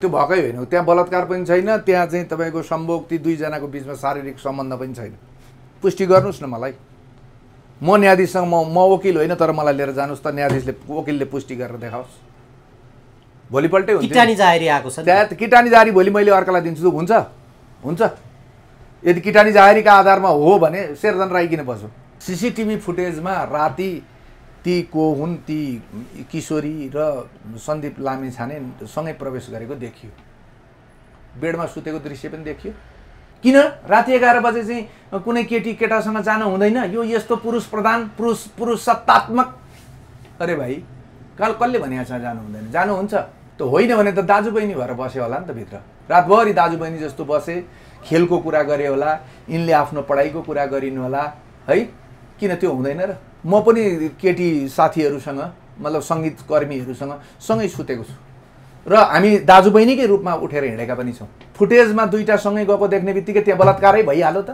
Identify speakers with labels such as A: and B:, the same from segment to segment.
A: त्यो भएकै होइन त्यहाँ बलात्कार पनि छैन त्यहाँ चाहिँ तपाईँको सम्भोग ती दुईजनाको बिचमा शारीरिक सम्बन्ध पनि छैन पुष्टि गर्नुहोस् न मलाई म न्यायाधीशसँग म म वकिल होइन तर मलाई लिएर जानुहोस् त न्यायाधीशले वकिलले पुष्टि गरेर देखाओस् भोलिपल्टै हुन्छ किटानी जाहेरी आएको छ त्यहाँ किटानी जाहेरी भोलि मैले अर्कालाई दिन्छु हुन्छ हुन्छ यदि किटानी जाहेरीका आधारमा हो भने शेरदन राई किन बस्यो सिसिटिभी फुटेजमा राति ती को हुन् ती किशोरी र सन्दीप लामेछाने सँगै प्रवेश गरेको देखियो बेडमा सुतेको दृश्य पनि देखियो किन राति एघार बजे चाहिँ कुनै केटी केटासँग जानु हुँदैन यो यस्तो पुरुष प्रधान पुरुष पुरुष सत्तात्मक अरे भाइ कल कसले भनिएको छ जानु हुँदैन जानुहुन्छ त होइन भने त दाजु बहिनी भएर बस्यो होला नि त भित्र रातभरि दाजु बहिनी जस्तो बसे खेलको कुरा गरे होला यिनले आफ्नो पढाइको कुरा गरिनु होला है किन त्यो हुँदैन र म पनि केटी साथीहरूसँग मतलब सङ्गीतकर्मीहरूसँग सँगै सुतेको छु र हामी दाजु बहिनीकै रूपमा उठेर हिँडेका पनि छौँ फुटेजमा दुइटा सँगै गएको देख्ने बित्तिकै त्यहाँ बलात्कारै भइहाल्यो त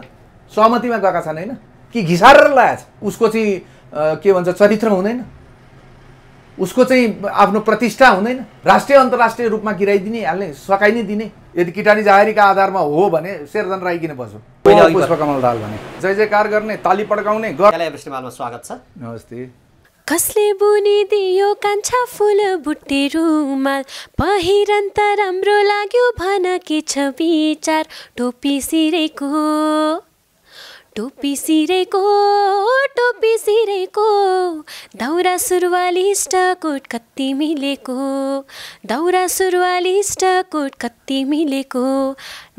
A: सहमतिमा गएका छन् होइन कि घिसारेर लगाएछ उसको चाहिँ के भन्छ चरित्र हुँदैन उसको चाहिँ आफ्नो प्रतिष्ठा हुँदैन राष्ट्रिय अन्तर्राष्ट्रिय रूपमा गिराइदिने हाल्ने सकाइ नै दिने यदि किटानी जाहेरीका आधारमा हो भने शेरधन राई किन बस्यो पुष्पकमल दाल भने जय जयकार गर्ने ताली पड्काउने स्वागत छ नमस्ते कसले
B: बुनिदियो कान्छा फुल बुट्टे रुमाल पहिरन त राम्रो लाग्यो भन के छ विचार टोपी सिरेको टोपी सिरेको टोपी सिरेको दौरा सुरुवाली इष्टकोट कति मिलेको दौरा सुरुवाली इष्टकोट कति मिलेको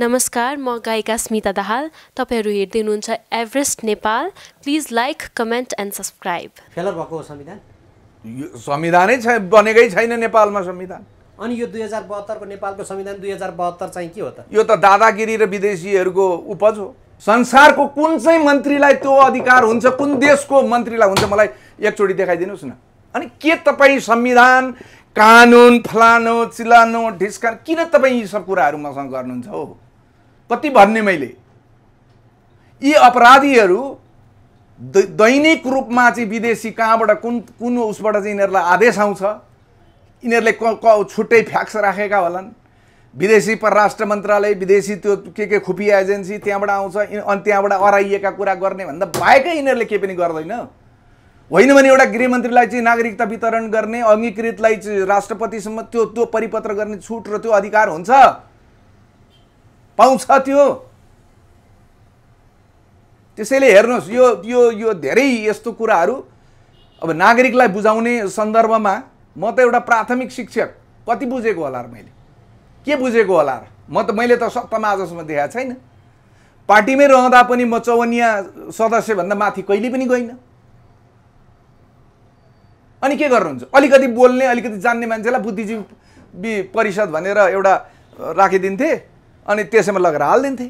B: नमस्कार म गायिका स्मिता दाहाल तपाईँहरू हेर्दै हुनुहुन्छ Everest Nepal please like comment and subscribe
A: failure भएको संविधान संविधानै छ बनेकै छैन नेपालमा संविधान अनि यो दुई हजार बहत्तरको
B: नेपालको संविधान दुई हजार बहत्तर चाहिँ के हो
A: त यो त दादागिरी र विदेशीहरूको उपज हो संसारको कुन चाहिँ मन्त्रीलाई त्यो अधिकार हुन्छ कुन देशको मन्त्रीलाई हुन्छ मलाई एकचोटि देखाइदिनुहोस् न अनि के तपाईँ संविधान कानुन फलानो चिलानो ढिस्कान किन तपाईँ यी सब कुराहरू मसँग गर्नुहुन्छ हो कति भन्ने मैले यी अपराधीहरू दैनिक रूपमा चाहिँ विदेशी कहाँबाट कुन कुन उसबाट चाहिँ यिनीहरूलाई आदेश आउँछ यिनीहरूले क क छुट्टै फ्याक्स राखेका होलान् विदेशी परराष्ट्र मन्त्रालय विदेशी त्यो के के खुफिया एजेन्सी त्यहाँबाट आउँछ अनि त्यहाँबाट अराइएका कुरा गर्ने भन्दा बाहेकै यिनीहरूले केही पनि गर्दैन होइन भने एउटा गृहमन्त्रीलाई चाहिँ नागरिकता वितरण गर्ने अङ्गीकृतलाई चाहिँ राष्ट्रपतिसम्म त्यो त्यो परिपत्र गर्ने छुट र त्यो अधिकार हुन्छ पाउँछ त्यो त्यसैले हेर्नुहोस् यो यो यो धेरै यस्तो कुराहरू अब नागरिकलाई बुझाउने सन्दर्भमा म त एउटा प्राथमिक शिक्षक कति बुझेको होला मैले के बुझेको होला र म त मैले त सत्तामा आजसम्म देखाएको छैन पार्टीमै रहँदा पनि म चौवनिया सदस्यभन्दा माथि कहिले पनि गइनँ अनि के गर्नुहुन्छ अलिकति बोल्ने अलिकति जान्ने मान्छेलाई बुद्धिजीवी परिषद भनेर एउटा राखिदिन्थे अनि त्यसैमा लगेर हालिदिन्थे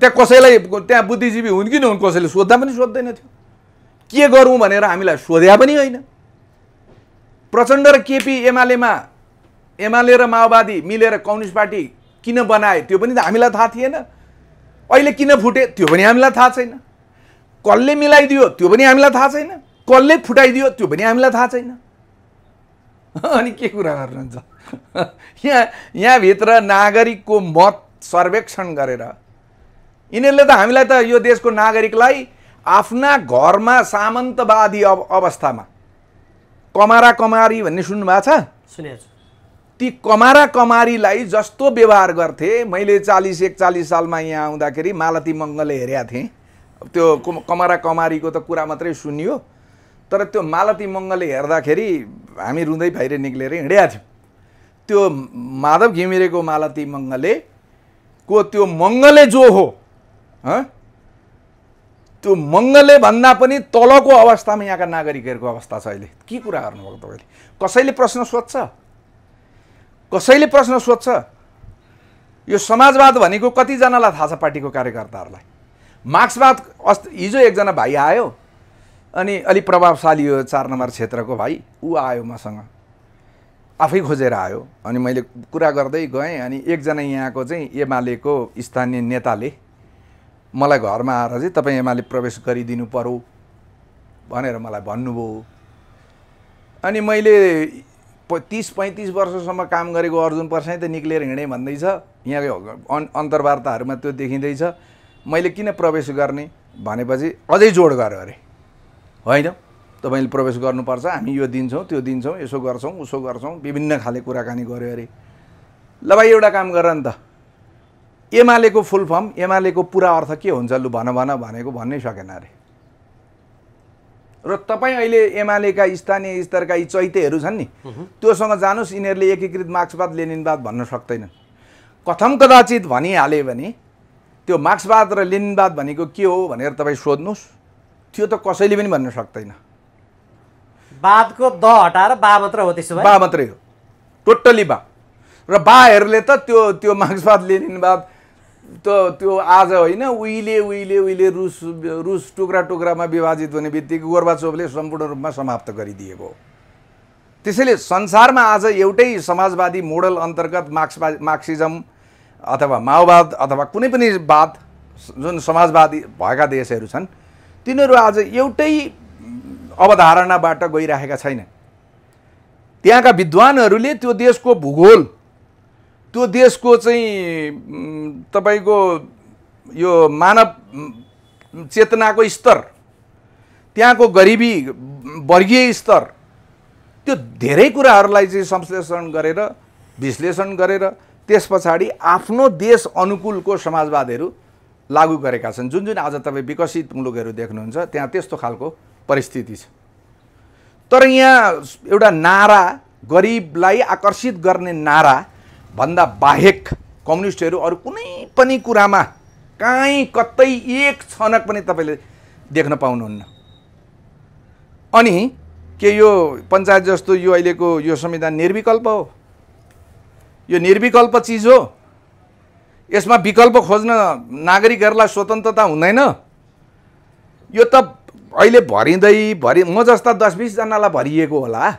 A: त्यहाँ कसैलाई त्यहाँ बुद्धिजीवी हुन् कि नहुन् कसैले सोद्धा पनि सोध्दैन थियो के गरौँ भनेर हामीलाई सोध्या पनि होइन प्रचण्ड र केपी एमालेमा एमाले र माओवादी मिलेर कम्युनिस्ट पार्टी किन बनाए त्यो पनि त हामीलाई थाहा थिएन अहिले किन फुटे त्यो पनि हामीलाई थाहा छैन कसले मिलाइदियो त्यो पनि हामीलाई थाहा छैन कसले फुटाइदियो त्यो पनि हामीलाई थाहा छैन अनि के कुरा गर्नुहुन्छ यहाँ यहाँभित्र नागरिकको मत सर्वेक्षण गरेर यिनीहरूले त हामीलाई त यो देशको नागरिकलाई आफ्ना घरमा सामन्तवादी अव अवस्थामा कमारा कमारी भन्ने सुन्नुभएको छ ती कमारा कमारीलाई जस्तो व्यवहार गर्थे मैले चालिस एकचालिस सालमा यहाँ आउँदाखेरि मालती मङ्गलले हेरेका थिएँ त्यो कमारा कमारीको त कुरा मात्रै सुनियो तर त्यो मालती मङ्गलले हेर्दाखेरि हामी रुँदै बाहिर निक्लेर हिँडेका थियौँ त्यो माधव घिमिरेको मालती मङ्गले को त्यो मङ्गले जो हो त्यो मङ्गले भन्दा पनि तलको अवस्थामा यहाँका नागरिकहरूको अवस्था छ अहिले के कुरा गर्नुभएको तपाईँले कसैले प्रश्न सोध्छ कसैले प्रश्न सोध्छ यो समाजवाद भनेको कतिजनालाई थाहा छ पार्टीको कार्यकर्ताहरूलाई मार्क्सवाद अस्ति हिजो एकजना भाइ आयो अनि अलिक प्रभावशाली यो चार नम्बर क्षेत्रको भाइ ऊ आयो मसँग आफै खोजेर आयो अनि मैले कुरा गर्दै गएँ अनि एकजना यहाँको चाहिँ एमालेको स्थानीय नेताले मलाई घरमा आएर चाहिँ तपाईँ एमाले प्रवेश गरिदिनु पऱ्यो भनेर मलाई भन्नुभयो अनि मैले तिस पैँतिस वर्षसम्म काम गरेको अर्जुन पर्साई त निक्लेर हिँडेँ भन्दैछ यहाँको अन् अन्तर्वार्ताहरूमा त्यो देखिँदैछ मैले किन प्रवेश गर्ने भनेपछि अझै जोड गर अरे होइन तपाईँले प्रवेश गर्नुपर्छ हामी यो दिन्छौँ त्यो दिन्छौँ यसो गर्छौँ उसो गर्छौँ विभिन्न खाले कुराकानी गऱ्यो अरे ल भाइ एउटा काम गर नि त एमालेको फुल फर्म एमालेको पुरा अर्थ के हुन्छ लु भन भन भनेको भन्नै सकेन अरे र तपाईँ अहिले एमालेका स्थानीय स्तरका यी चैतेहरू छन् नि त्योसँग जानुहोस् यिनीहरूले एकीकृत मार्क्सवाद लेनिनवाद भन्न सक्दैनन् कथम कदाचित भनिहाले भने त्यो मार्क्सवाद र लेनिनवाद भनेको के हो भनेर तपाईँ सोध्नुहोस् त्यो त कसैले पनि भन्न सक्दैन बादको द हटाएर बा मात्र हो त्यसो भए बा मात्रै हो टोटल्ली बा र बाहरूले त त्यो त्यो मार्क्सवाद लेनिनवाद त त्यो आज होइन उहिले उहिले उहिले रुस रुस टुक्रा टुक्रामा विभाजित हुने बित्तिकै गोर्बाचोभले सम्पूर्ण रूपमा समाप्त गरिदिएको हो त्यसैले संसारमा आज एउटै समाजवादी मोडल अन्तर्गत मार्क्सवाद मार्क्सिजम अथवा माओवाद अथवा कुनै पनि वाद जुन समाजवादी भएका देशहरू छन् तिनीहरू आज एउटै अवधारणाबाट गइराखेका छैनन् त्यहाँका विद्वानहरूले त्यो देशको भूगोल त्यो देशको चाहिँ तपाईँको यो मानव चेतनाको स्तर त्यहाँको गरिबी वर्गीय स्तर त्यो धेरै कुराहरूलाई चाहिँ संश्लेषण गरेर विश्लेषण गरेर त्यस पछाडि आफ्नो देश अनुकूलको समाजवादहरू लागू गरेका छन् जुन जुन आज तपाईँ विकसित मुलुकहरू देख्नुहुन्छ त्यहाँ त्यस्तो खालको परिस्थिति छ तर यहाँ एउटा नारा गरिबलाई आकर्षित गर्ने नारा भन्दा बाहेक कम्युनिस्टहरू अरू कुनै पनि कुरामा काहीँ कतै एक छनक पनि तपाईँले देख्न पाउनुहुन्न अनि के यो पञ्चायत जस्तो यो अहिलेको यो संविधान निर्विकल्प हो यो निर्विकल्प चिज हो यसमा विकल्प खोज्न नागरिकहरूलाई स्वतन्त्रता हुँदैन यो त अहिले भरिँदै भरि म जस्ता दस बिसजनालाई भरिएको होला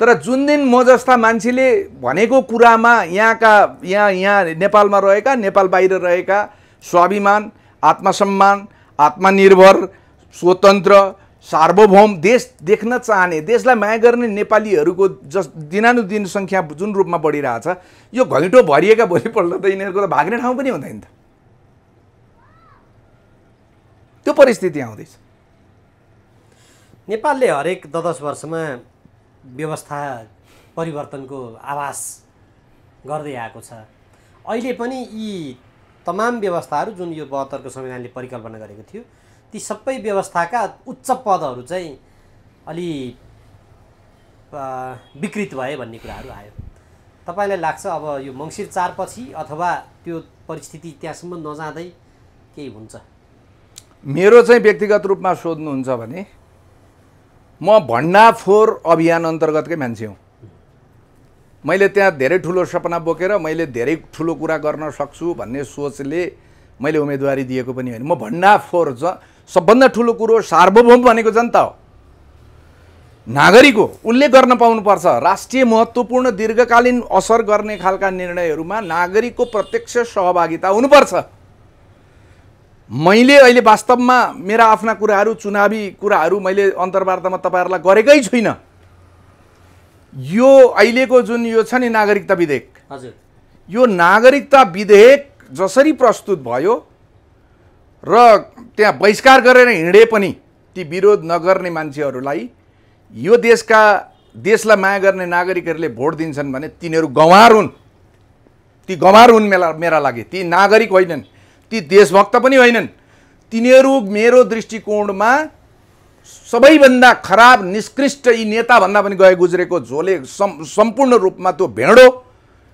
A: तर जुन दिन म जस्ता मान्छेले भनेको कुरामा यहाँका यहाँ यहाँ नेपालमा रहेका नेपाल बाहिर रहेका स्वाभिमान आत्मसम्मान आत्मनिर्भर स्वतन्त्र सार्वभौम देश देख्न चाहने देशलाई माया गर्ने नेपालीहरूको जस दिनानुदिन सङ्ख्या जुन रूपमा बढिरहेछ यो घैँटो भरिएका भोलिपल्ट त यिनीहरूको त भाग्ने ठाउँ पनि हुँदैन त त्यो परिस्थिति आउँदैछ नेपालले हरेक दस
B: वर्षमा व्यवस्था परिवर्तनको आवास गर्दै आएको छ अहिले पनि यी तमाम व्यवस्थाहरू जुन यो बहत्तरको संविधानले परिकल्पना गरेको थियो ती सबै व्यवस्थाका उच्च पदहरू चाहिँ अलि विकृत भए भन्ने कुराहरू आयो तपाईँलाई लाग्छ अब यो मङ्सिर चारपछि अथवा त्यो परिस्थिति त्यहाँसम्म नजाँदै केही हुन्छ
A: मेरो चाहिँ व्यक्तिगत रूपमा सोध्नुहुन्छ भने म फोहोर अभियान अन्तर्गतकै मान्छे हुँ मैले त्यहाँ धेरै ठुलो सपना बोकेर मैले धेरै ठुलो कुरा गर्न सक्छु भन्ने सोचले मैले उम्मेदवारी दिएको पनि होइन म फोहोर ज सबभन्दा ठुलो कुरो सार्वभौम भनेको जनता हो नागरिक हो उसले गर्न पाउनुपर्छ राष्ट्रिय महत्त्वपूर्ण दीर्घकालीन असर गर्ने खालका निर्णयहरूमा नागरिकको प्रत्यक्ष सहभागिता हुनुपर्छ मैले अहिले वास्तवमा मेरा आफ्ना कुराहरू चुनावी कुराहरू मैले अन्तर्वार्तामा तपाईँहरूलाई गरेकै छुइनँ यो अहिलेको जुन यो छ नि नागरिकता विधेयक हजुर यो नागरिकता विधेयक जसरी प्रस्तुत भयो र त्यहाँ बहिष्कार गरेर हिँडे पनि ती विरोध नगर्ने मान्छेहरूलाई यो देशका देशलाई माया गर्ने नागरिकहरूले भोट दिन्छन् भने तिनीहरू गँवार हुन् ती गँवार हुन् मेला मेरा लागि ती नागरिक होइनन् ती देशभक्त पनि होइनन् तिनीहरू मेरो दृष्टिकोणमा सबैभन्दा खराब निष्कृष्ट यी नेताभन्दा पनि गए गुज्रेको झोले सम्पूर्ण रूपमा त्यो भेडो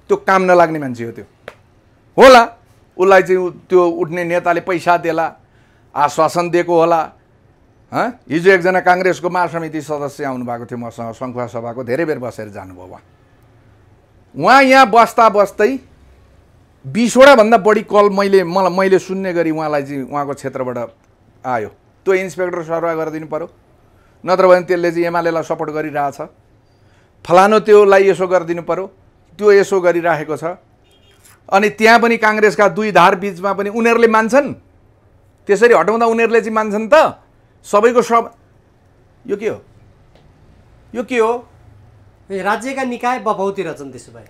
A: त्यो काम नलाग्ने मान्छे हो त्यो होला उसलाई चाहिँ त्यो उठ्ने नेताले पैसा देला आश्वासन दिएको होला हिजो एकजना काङ्ग्रेसको महासमिति सदस्य आउनुभएको थियो मसँग सङ्खुवा सभाको धेरै बेर बसेर जानुभयो उहाँ उहाँ यहाँ बस्दा बस्दै भन्दा बढी कल मैले मलाई मैले सुन्ने गरी उहाँलाई चाहिँ उहाँको क्षेत्रबाट आयो त्यो इन्सपेक्टर सरवाह गरिदिनु पऱ्यो नत्र भने त्यसले चाहिँ एमालेलाई सपोर्ट गरिरहेछ फलानु त्योलाई यसो गरिदिनु पऱ्यो त्यो यसो गरिराखेको छ अनि त्यहाँ पनि काङ्ग्रेसका दुई धार बिचमा पनि उनीहरूले मान्छन् त्यसरी हटाउँदा उनीहरूले चाहिँ मान्छन् त सबैको सब यो के हो यो के हो राज्यका निकाय बभौती रहेछन् त्यसो भए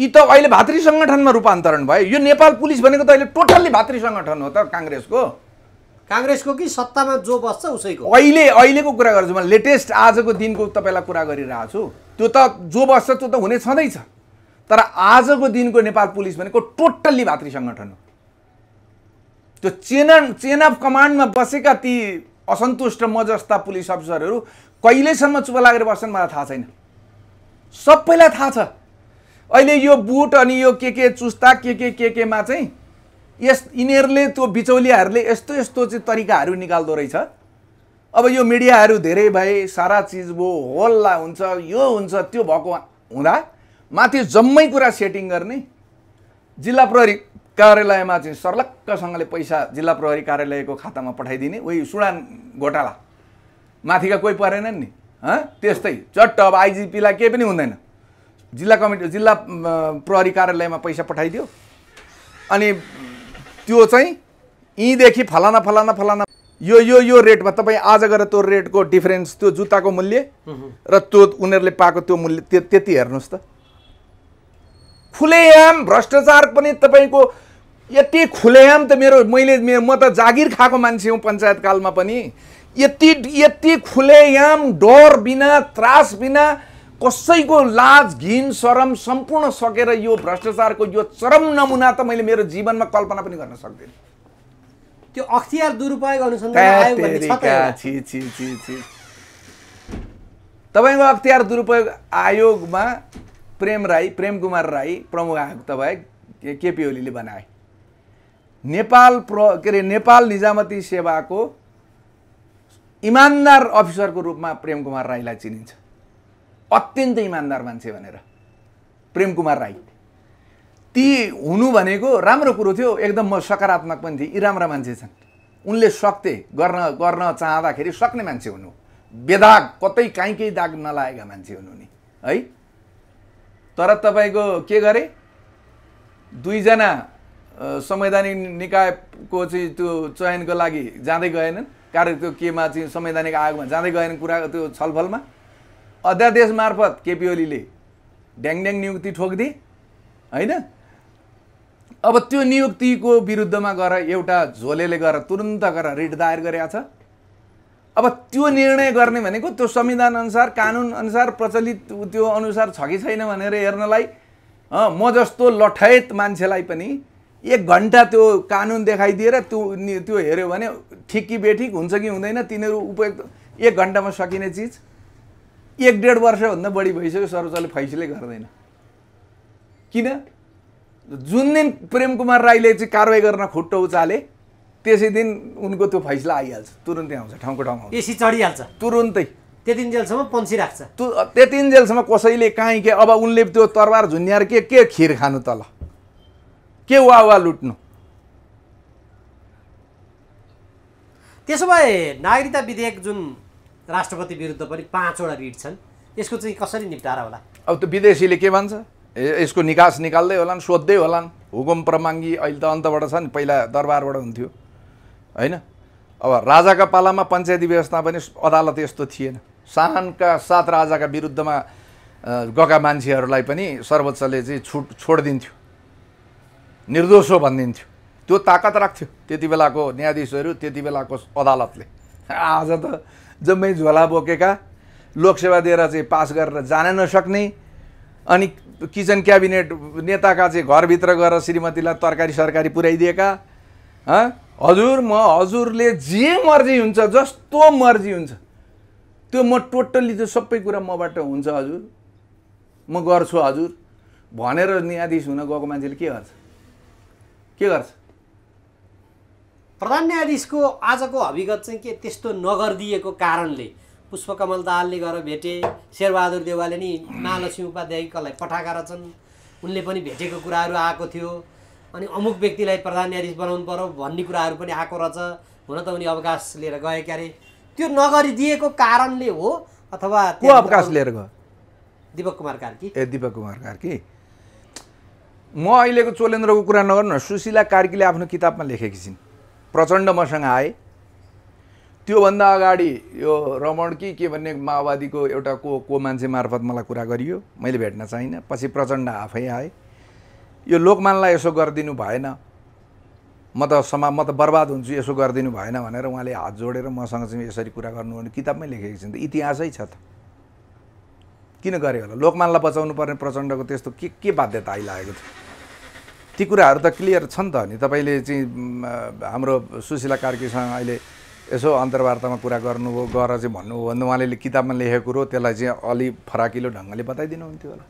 A: यी त अहिले भातृ सङ्गठनमा रूपान्तरण भयो यो नेपाल पुलिस भनेको त अहिले टोटल्ली भातृ सङ्गठन हो त काङ्ग्रेसको
B: काङ्ग्रेसको कि सत्तामा जो बस्छ उसैको
A: अहिले अहिलेको कुरा गर्छु म लेटेस्ट आजको दिनको तपाईँलाई कुरा गरिरहेको छु त्यो त जो बस्छ त्यो त हुने छँदैछ तर आजको दिनको नेपाल पुलिस भनेको टोटल्ली भातृ सङ्गठन हो त्यो चेन चेन अफ कमान्डमा बसेका ती असन्तुष्ट म जस्ता पुलिस अफिसरहरू कहिलेसम्म चुप लागेर बस्छन् मलाई थाहा छैन सबैलाई थाहा छ अहिले यो बुट अनि यो के के चुस्ता के के के केमा चाहिँ यस यिनीहरूले त्यो बिचौलियाहरूले यस्तो यस्तो चाहिँ तरिकाहरू निकाल्दो रहेछ अब यो मिडियाहरू धेरै भए सारा चिज भयो होल्ला हुन्छ यो हुन्छ त्यो भएको हुँदा माथि जम्मै कुरा सेटिङ गर्ने जिल्ला प्रहरी कार्यालयमा चाहिँ सर्लक्कसँगले पैसा जिल्ला प्रहरी कार्यालयको खातामा पठाइदिने उही सुडान घोटाला माथिका कोही परेनन् नि हँ त्यस्तै चट्ट अब आइजिपीलाई केही पनि हुँदैन जिल्ला कमिटी जिल्ला प्रहरी कार्यालयमा पैसा पठाइदियो अनि त्यो चाहिँ यहीँदेखि फलाना फलाना फलाना यो यो यो रेटमा तपाईँ आज गएर त्यो रेटको डिफरेन्स त्यो जुत्ताको मूल्य र त्यो उनीहरूले पाएको त्यो मूल्य त्यति हेर्नुहोस् त खुलेआम भ्रष्टाचार पनि तपाईँको यति खुलेआम त मेरो मैले म त जागिर खाएको मान्छे हुँ पञ्चायतकालमा पनि यति यति खुलेआम डर बिना त्रास बिना कसैको लाज घिन शरम सम्पूर्ण सकेर यो भ्रष्टाचारको यो चरम नमुना त मैले मेरो जीवनमा कल्पना पनि गर्न सक्दिनँ त्यो अख्तियार दुरुपयोग तपाईँको अख्तियार दुरुपयोग आयोगमा प्रेम राई प्रेम कुमार राई प्रमुख आयुक्त तपाईँ केपी ओलीले बनाए नेपाल प्र के अरे नेपाल निजामती सेवाको इमान्दार अफिसरको रूपमा प्रेम कुमार राईलाई चिनिन्छ अत्यन्त इमान्दार मान्छे भनेर प्रेम कुमार राई ती हुनु भनेको राम्रो कुरो थियो एकदम म सकारात्मक पनि थिएँ यी राम्रा मान्छे छन् उनले सक्थे गर्न गर्न चाहँदाखेरि सक्ने मान्छे हुनु बेदाग कतै काहीँ केही दाग नलागेका मान्छे हुनु नि है तर तपाईँको के गरे दुईजना संवैधानिक निकायको चाहिँ त्यो चयनको लागि जाँदै गएनन् कार्य त्यो केमा चाहिँ संवैधानिक आयोगमा जाँदै गएनन् कुरा त्यो छलफलमा अध्यादेश मार्फत केपी ओलीले ड्याङड्याङ नियुक्ति ठोकिदिए होइन अब त्यो नियुक्तिको विरुद्धमा गएर एउटा झोलेले गएर तुरन्त गएर रिट दायर गरेका छ अब त्यो निर्णय गर्ने भनेको त्यो संविधान अनुसार संविधानअनुसार अनुसार प्रचलित त्यो अनुसार छ कि छैन भनेर हेर्नलाई म जस्तो लठैत मान्छेलाई पनि एक घन्टा त्यो कानुन देखाइदिएर त्यो त्यो हेऱ्यो भने ठिक कि बेठिक हुन्छ कि हुँदैन तिनीहरू उपयुक्त एक घन्टामा सकिने चिज एक डेढ वर्षभन्दा बढी भइसक्यो सर्वोच्चले फैसलै गर्दैन किन जुन दिन प्रेम कुमार राईले चाहिँ कारवाही गर्न खुट्टो उचाले त्यसै दिन उनको त्यो फैसला आइहाल्छ तुरुन्तै आउँछ ठाउँको ठाउँमा एसी चढिहाल्छ तुरुन्तै जेलसम्म पन्सी राख्छ तु जेलसम्म कसैले काहीँ के अब उनले त्यो तरवार झुन्याएर के के खिर खानु तल के वा वा लुट्नु
B: त्यसो भए नागरिकता विधेयक जुन राष्ट्रपति विरुद्ध पनि पाँचवटा
A: रिट छन् यसको चाहिँ कसरी निपटारा होला अब त्यो विदेशीले के भन्छ यसको निकास निकाल्दै होलान् सोध्दै होलान् हुकुम प्रमाङ्गी अहिले त अन्तबाट छ नि पहिला दरबारबाट हुन्थ्यो होइन अब राजाका पालामा पञ्चायती व्यवस्था पनि अदालत यस्तो थिएन सानका सात राजाका विरुद्धमा गएका मान्छेहरूलाई पनि सर्वोच्चले चाहिँ छुट छोडिदिन्थ्यो निर्दोष हो भनिदिन्थ्यो त्यो ताकत राख्थ्यो त्यति बेलाको न्यायाधीशहरू त्यति बेलाको अदालतले आज त जम्मै झोला बोकेका लोकसेवा दिएर चाहिँ पास गरेर जान नसक्ने अनि किचन क्याबिनेट नेताका चाहिँ घरभित्र गएर श्रीमतीलाई तरकारी सरकारी पुर्याइदिएका हजुर म हजुरले जे मर्जी हुन्छ जस्तो मर्जी हुन्छ त्यो म टोटल्ली त्यो सबै कुरा मबाट हुन्छ हजुर म गर्छु हजुर भनेर न्यायाधीश हुन गएको मान्छेले के गर्छ के गर्छ प्रधान न्यायाधीशको
B: आजको हविगत चाहिँ के त्यस्तो नगरिदिएको कारणले पुष्पकमल दाहालले गएर भेटे शेरबहादुर देवालले नि महालक्ष्मी उपाध्यायकालाई पठाएका रहेछन् उनले पनि भेटेको कुराहरू आएको थियो अनि अमुक व्यक्तिलाई प्रधान न्यायाधीश बनाउनु पर्यो भन्ने कुराहरू पनि आएको रहेछ हुन त उनी अवकाश लिएर गएका अरे त्यो नगरिदिएको कारणले हो अथवा
A: को अवकाश लिएर गयो दिपक कुमार कार्की ए दिपक कुमार कार्की म अहिलेको चोलेन्द्रको कुरा नगर्नु सुशीला कार्कीले आफ्नो किताबमा लेखेकी छिन् प्रचण्ड मसँग आए त्योभन्दा अगाडि यो रमण कि के भन्ने माओवादीको एउटा को को मान्छे मार्फत मलाई कुरा गरियो मैले भेट्न चाहिनँ पछि प्रचण्ड आफै आए यो लोकमानलाई यसो गरिदिनु भएन म त समा म त बर्बाद हुन्छु यसो गरिदिनु भएन भनेर उहाँले हात जोडेर मसँग चाहिँ यसरी कुरा गर्नु भने किताबमै लेखेको छ त इतिहासै छ त किन गरेँ होला लोकमानलाई बचाउनु पर्ने प्रचण्डको त्यस्तो के के बाध्यता आइलागेको थियो ती कुराहरू त क्लियर छन् त नि तपाईँले चाहिँ हाम्रो सुशीला कार्कीसँग अहिले यसो अन्तर्वार्तामा कुरा गर्नुभयो गएर चाहिँ भन्नुभयो भन्दा उहाँले किताबमा लेखेको कुरो त्यसलाई चाहिँ अलि फराकिलो ढङ्गले बताइदिनुहुन्थ्यो होला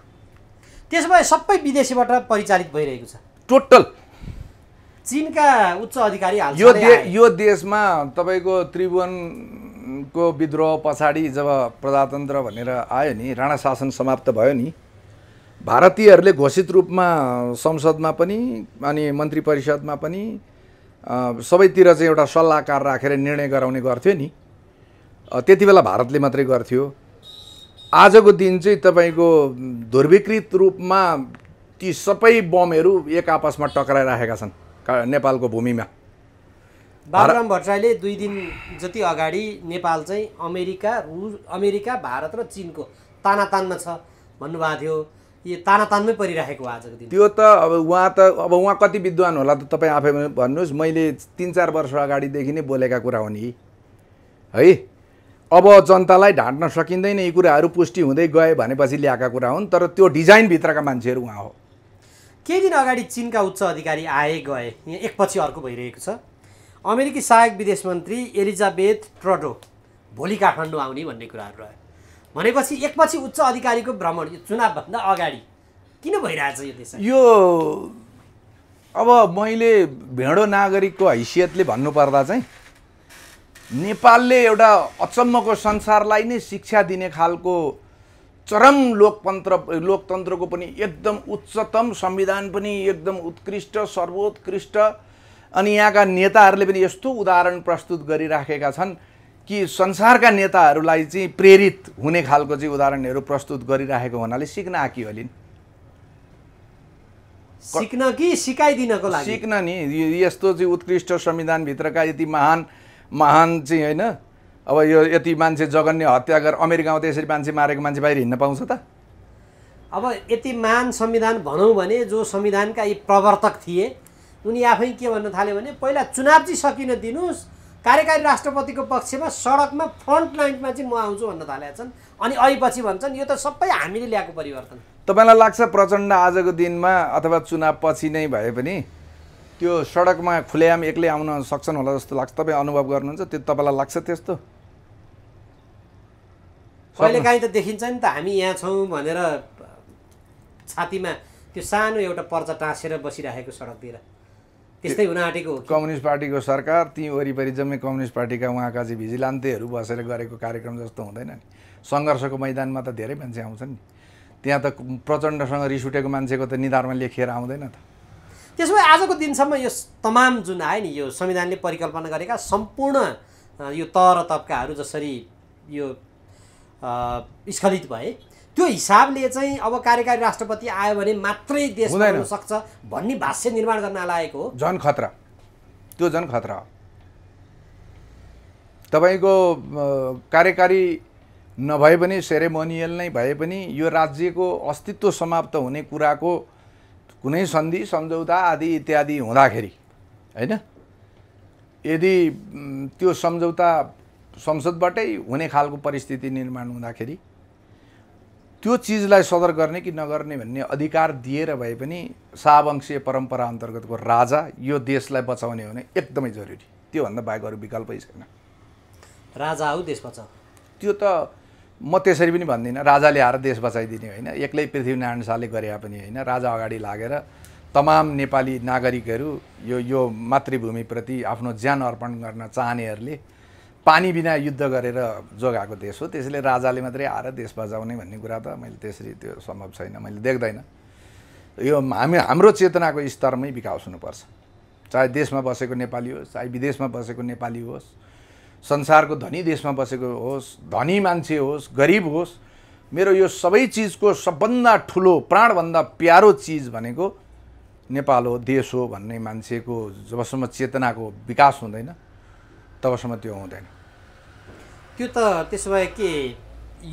B: त्यसो भए सबै विदेशीबाट परिचालित
A: भइरहेको छ टोटल
B: चिनका उच्च अधिकारी यो दे,
A: यो देशमा तपाईँको त्रिभुवनको विद्रोह पछाडि जब प्रजातन्त्र भनेर आयो नि राणा शासन समाप्त भयो नि भारतीयहरूले घोषित रूपमा संसदमा पनि अनि मन्त्री परिषदमा पनि सबैतिर चाहिँ एउटा सल्लाहकार राखेर निर्णय गराउने गर्थ्यो नि त्यति बेला भारतले मात्रै गर्थ्यो आजको दिन चाहिँ तपाईँको ध्रुवीकृत रूपमा ती सबै बमहरू एक आपसमा टक्राइराखेका छन् नेपालको भूमिमा बाबुराम
B: भट्टराईले दुई दिन जति अगाडि नेपाल चाहिँ अमेरिका रु अमेरिका भारत र चिनको तानातानमा छ भन्नुभएको थियो तानातानमै परिरहेको आजको दिन
A: त्यो त अब उहाँ त अब उहाँ कति विद्वान होला त तपाईँ आफै भन्नुहोस् मैले तिन चार वर्ष अगाडिदेखि नै बोलेका कुरा हो नि है अब जनतालाई ढाँट्न सकिँदैन यी कुराहरू पुष्टि हुँदै गए भनेपछि ल्याएका कुरा हुन् तर त्यो डिजाइनभित्रका मान्छेहरू उहाँ हो
B: केही दिन अगाडि चिनका उच्च अधिकारी आए गए यहाँ एकपछि अर्को भइरहेको छ अमेरिकी सहायक विदेश मन्त्री एलिजाबेथ ट्रडो भोलि काठमाडौँ आउने भन्ने कुराहरू रह्यो भनेपछि एकपछि उच्च अधिकारीको भ्रमण यो चुनावभन्दा अगाडि किन भइरहेछ यो देश
A: यो अब मैले भेडो नागरिकको हैसियतले भन्नुपर्दा चाहिँ नेपालले एउटा अचम्मको संसारलाई नै शिक्षा दिने खालको चरम लोकतन्त्र लोकतन्त्रको पनि एकदम उच्चतम संविधान पनि एकदम उत्कृष्ट सर्वोत्कृष्ट अनि यहाँका नेताहरूले पनि यस्तो उदाहरण प्रस्तुत गरिराखेका छन् कि संसारका नेताहरूलाई चाहिँ प्रेरित हुने खालको चाहिँ उदाहरणहरू प्रस्तुत गरिराखेको हुनाले सिक्न आँकी होलिन् सिक्न कि सिकाइदिनको लागि सिक्न नि यस्तो चाहिँ उत्कृष्ट संविधानभित्रका यति महान महान चाहिँ होइन अब यो यति मान्छे जगन्य हत्या गरेर अमेरिकामा त यसरी मान्छे मारेको मान्छे बाहिर हिँड्न पाउँछ त
B: अब यति महान संविधान भनौँ भने जो संविधानका यी प्रवर्तक थिए उनी आफै के भन्न थाल्यो भने पहिला चुनाव चाहिँ सकिन दिनुहोस् कार्यकारी राष्ट्रपतिको पक्षमा सडकमा फ्रन्ट लाइनमा चाहिँ म आउँछु भन्न थालेका छन् अनि अहिपछि भन्छन् यो त सबै हामीले ल्याएको परिवर्तन
A: तपाईँलाई लाग्छ प्रचण्ड आजको दिनमा अथवा चुनाव चुनावपछि नै भए पनि त्यो सडकमा खुलेआम एक्लै आउन सक्छन् होला जस्तो लाग्छ तपाईँ अनुभव गर्नुहुन्छ त्यो तपाईँलाई लाग्छ त्यस्तो कहिलेकाहीँ त
B: देखिन्छ नि त हामी यहाँ छौँ भनेर छातीमा त्यो सानो एउटा पर्चा टाँसेर बसिराखेको सडकतिर
A: त्यस्तै हुन आँटेको कम्युनिस्ट पार्टीको सरकार ती वरिपरि जम्मै कम्युनिस्ट पार्टीका उहाँका चाहिँ भिजिलान्तेहरू बसेर गरेको कार्यक्रम जस्तो हुँदैन नि सङ्घर्षको मैदानमा त धेरै मान्छे आउँछन् नि त्यहाँ त प्रचण्डसँग रिस उठेको मान्छेको त निधारमा लेखिएर आउँदैन त
B: त्यसो भए आजको दिनसम्म यो तमाम जुन आयो नि यो संविधानले परिकल्पना गरेका सम्पूर्ण यो तह र तबकाहरू जसरी यो स्खलित भए त्यो हिसाबले चाहिँ अब कार्यकारी राष्ट्रपति आयो भने मात्रै देश बन्न सक्छ
A: भन्ने भाष्य निर्माण गर्न लागेको हो झन् खतरा त्यो झन् खतरा हो तपाईँको कार्यकारी नभए पनि सेरेमोनियल नै भए पनि यो राज्यको अस्तित्व समाप्त हुने कुराको कुनै सन्धि सम्झौता आदि इत्यादि हुँदाखेरि होइन यदि त्यो सम्झौता संसदबाटै हुने खालको परिस्थिति निर्माण हुँदाखेरि त्यो चिजलाई सदर गर्ने कि नगर्ने भन्ने अधिकार दिएर भए पनि शाहवंशीय परम्परा अन्तर्गतको राजा यो देशलाई बचाउने हो भने एकदमै जरुरी त्योभन्दा बाहेक अरू विकल्पै छैन
B: राजा हो देश बचाउ
A: त्यो त म त्यसरी पनि भन्दिनँ राजाले आएर देश बचाइदिने होइन एक्लै पृथ्वीनारायण शाहले गरे पनि होइन राजा अगाडि लागेर तमाम नेपाली नागरिकहरू यो यो मातृभूमिप्रति आफ्नो ज्यान अर्पण गर्न चाहनेहरूले पानी बिना युद्ध गरेर जोगाएको देश हो त्यसैले राजाले मात्रै आएर देश बजाउने भन्ने कुरा त मैले त्यसरी त्यो सम्भव छैन मैले देख्दैन यो हामी हाम्रो चेतनाको स्तरमै विकास हुनुपर्छ चाहे देशमा बसेको नेपाली होस् चाहे विदेशमा बसेको नेपाली होस् संसारको धनी देशमा बसेको होस् धनी मान्छे होस् गरिब होस् मेरो यो सबै चिजको सबभन्दा ठुलो प्राणभन्दा प्यारो चिज भनेको नेपाल हो देश हो भन्ने मान्छेको जबसम्म चेतनाको विकास हुँदैन तबसम्म त्यो हुँदैन
B: त्यो त त्यसो भए के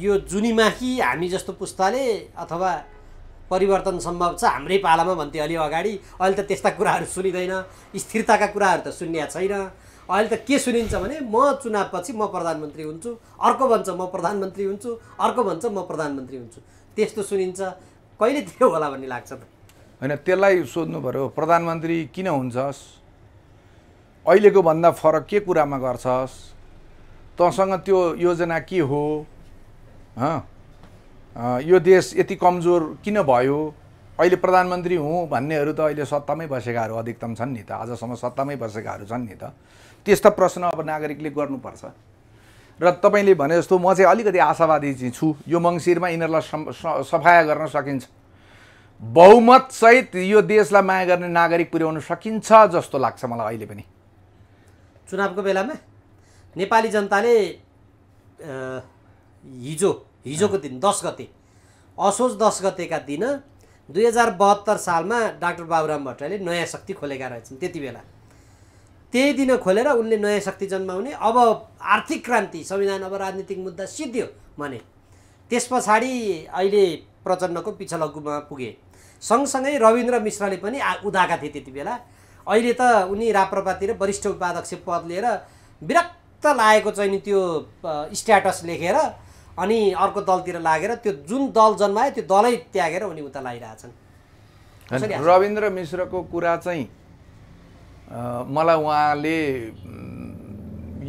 B: यो जुनीमाखी हामी जस्तो पुस्ताले अथवा परिवर्तन सम्भव छ हाम्रै पालामा भन्थे अलि अगाडि अहिले त त्यस्ता कुराहरू सुनिँदैन स्थिरताका कुराहरू त सुन्या छैन अहिले त के सुनिन्छ भने म चुनावपछि म प्रधानमन्त्री हुन्छु अर्को भन्छ म प्रधानमन्त्री हुन्छु अर्को भन्छ म प्रधानमन्त्री हुन्छु त्यस्तो सुनिन्छ कहिले थियो होला भन्ने लाग्छ त
A: होइन त्यसलाई सोध्नु पऱ्यो प्रधानमन्त्री किन हुन्छस् अहिलेको भन्दा फरक के कुरामा गर्छस् तँसँग त्यो योजना के हो यो देश यति कमजोर किन भयो अहिले प्रधानमन्त्री हुँ भन्नेहरू त अहिले सत्तामै बसेकाहरू अधिकतम छन् नि त आजसम्म सत्तामै बसेकाहरू छन् नि त त्यस्ता प्रश्न अब नागरिकले गर्नुपर्छ र तपाईँले भने जस्तो म चाहिँ अलिकति आशावादी चाहिँ छु यो मङ्सिरमा यिनीहरूलाई सफाया गर्न सकिन्छ बहुमतसहित यो देशलाई माया गर्ने नागरिक पुर्याउन सकिन्छ जस्तो लाग्छ मलाई अहिले पनि
B: चुनावको बेलामा नेपाली जनताले हिजो हिजोको दिन दस गते असोज दस गतेका दिन दुई हजार बहत्तर सालमा डाक्टर बाबुराम भट्टराईले नयाँ शक्ति खोलेका रहेछन् त्यति बेला त्यही दिन खोलेर उनले नयाँ शक्ति जन्माउने अब आर्थिक क्रान्ति संविधान अब राजनीतिक मुद्दा सिद्धियो भने त्यस पछाडि अहिले प्रचण्डको पिछलग्गुमा पुगे सँगसँगै रविन्द्र मिश्रले पनि आ उदाएका थिए त्यति बेला अहिले त उनी राप्रपातिर वरिष्ठ उपाध्यक्ष पद लिएर विरक्त लागेको चाहिँ नि त्यो स्ट्याटस लेखेर अनि अर्को दलतिर लागेर त्यो जुन दल जन्मायो त्यो दलै त्यागेर उनी उता लगाइरहेछन्
A: रविन्द्र मिश्रको कुरा चाहिँ मलाई उहाँले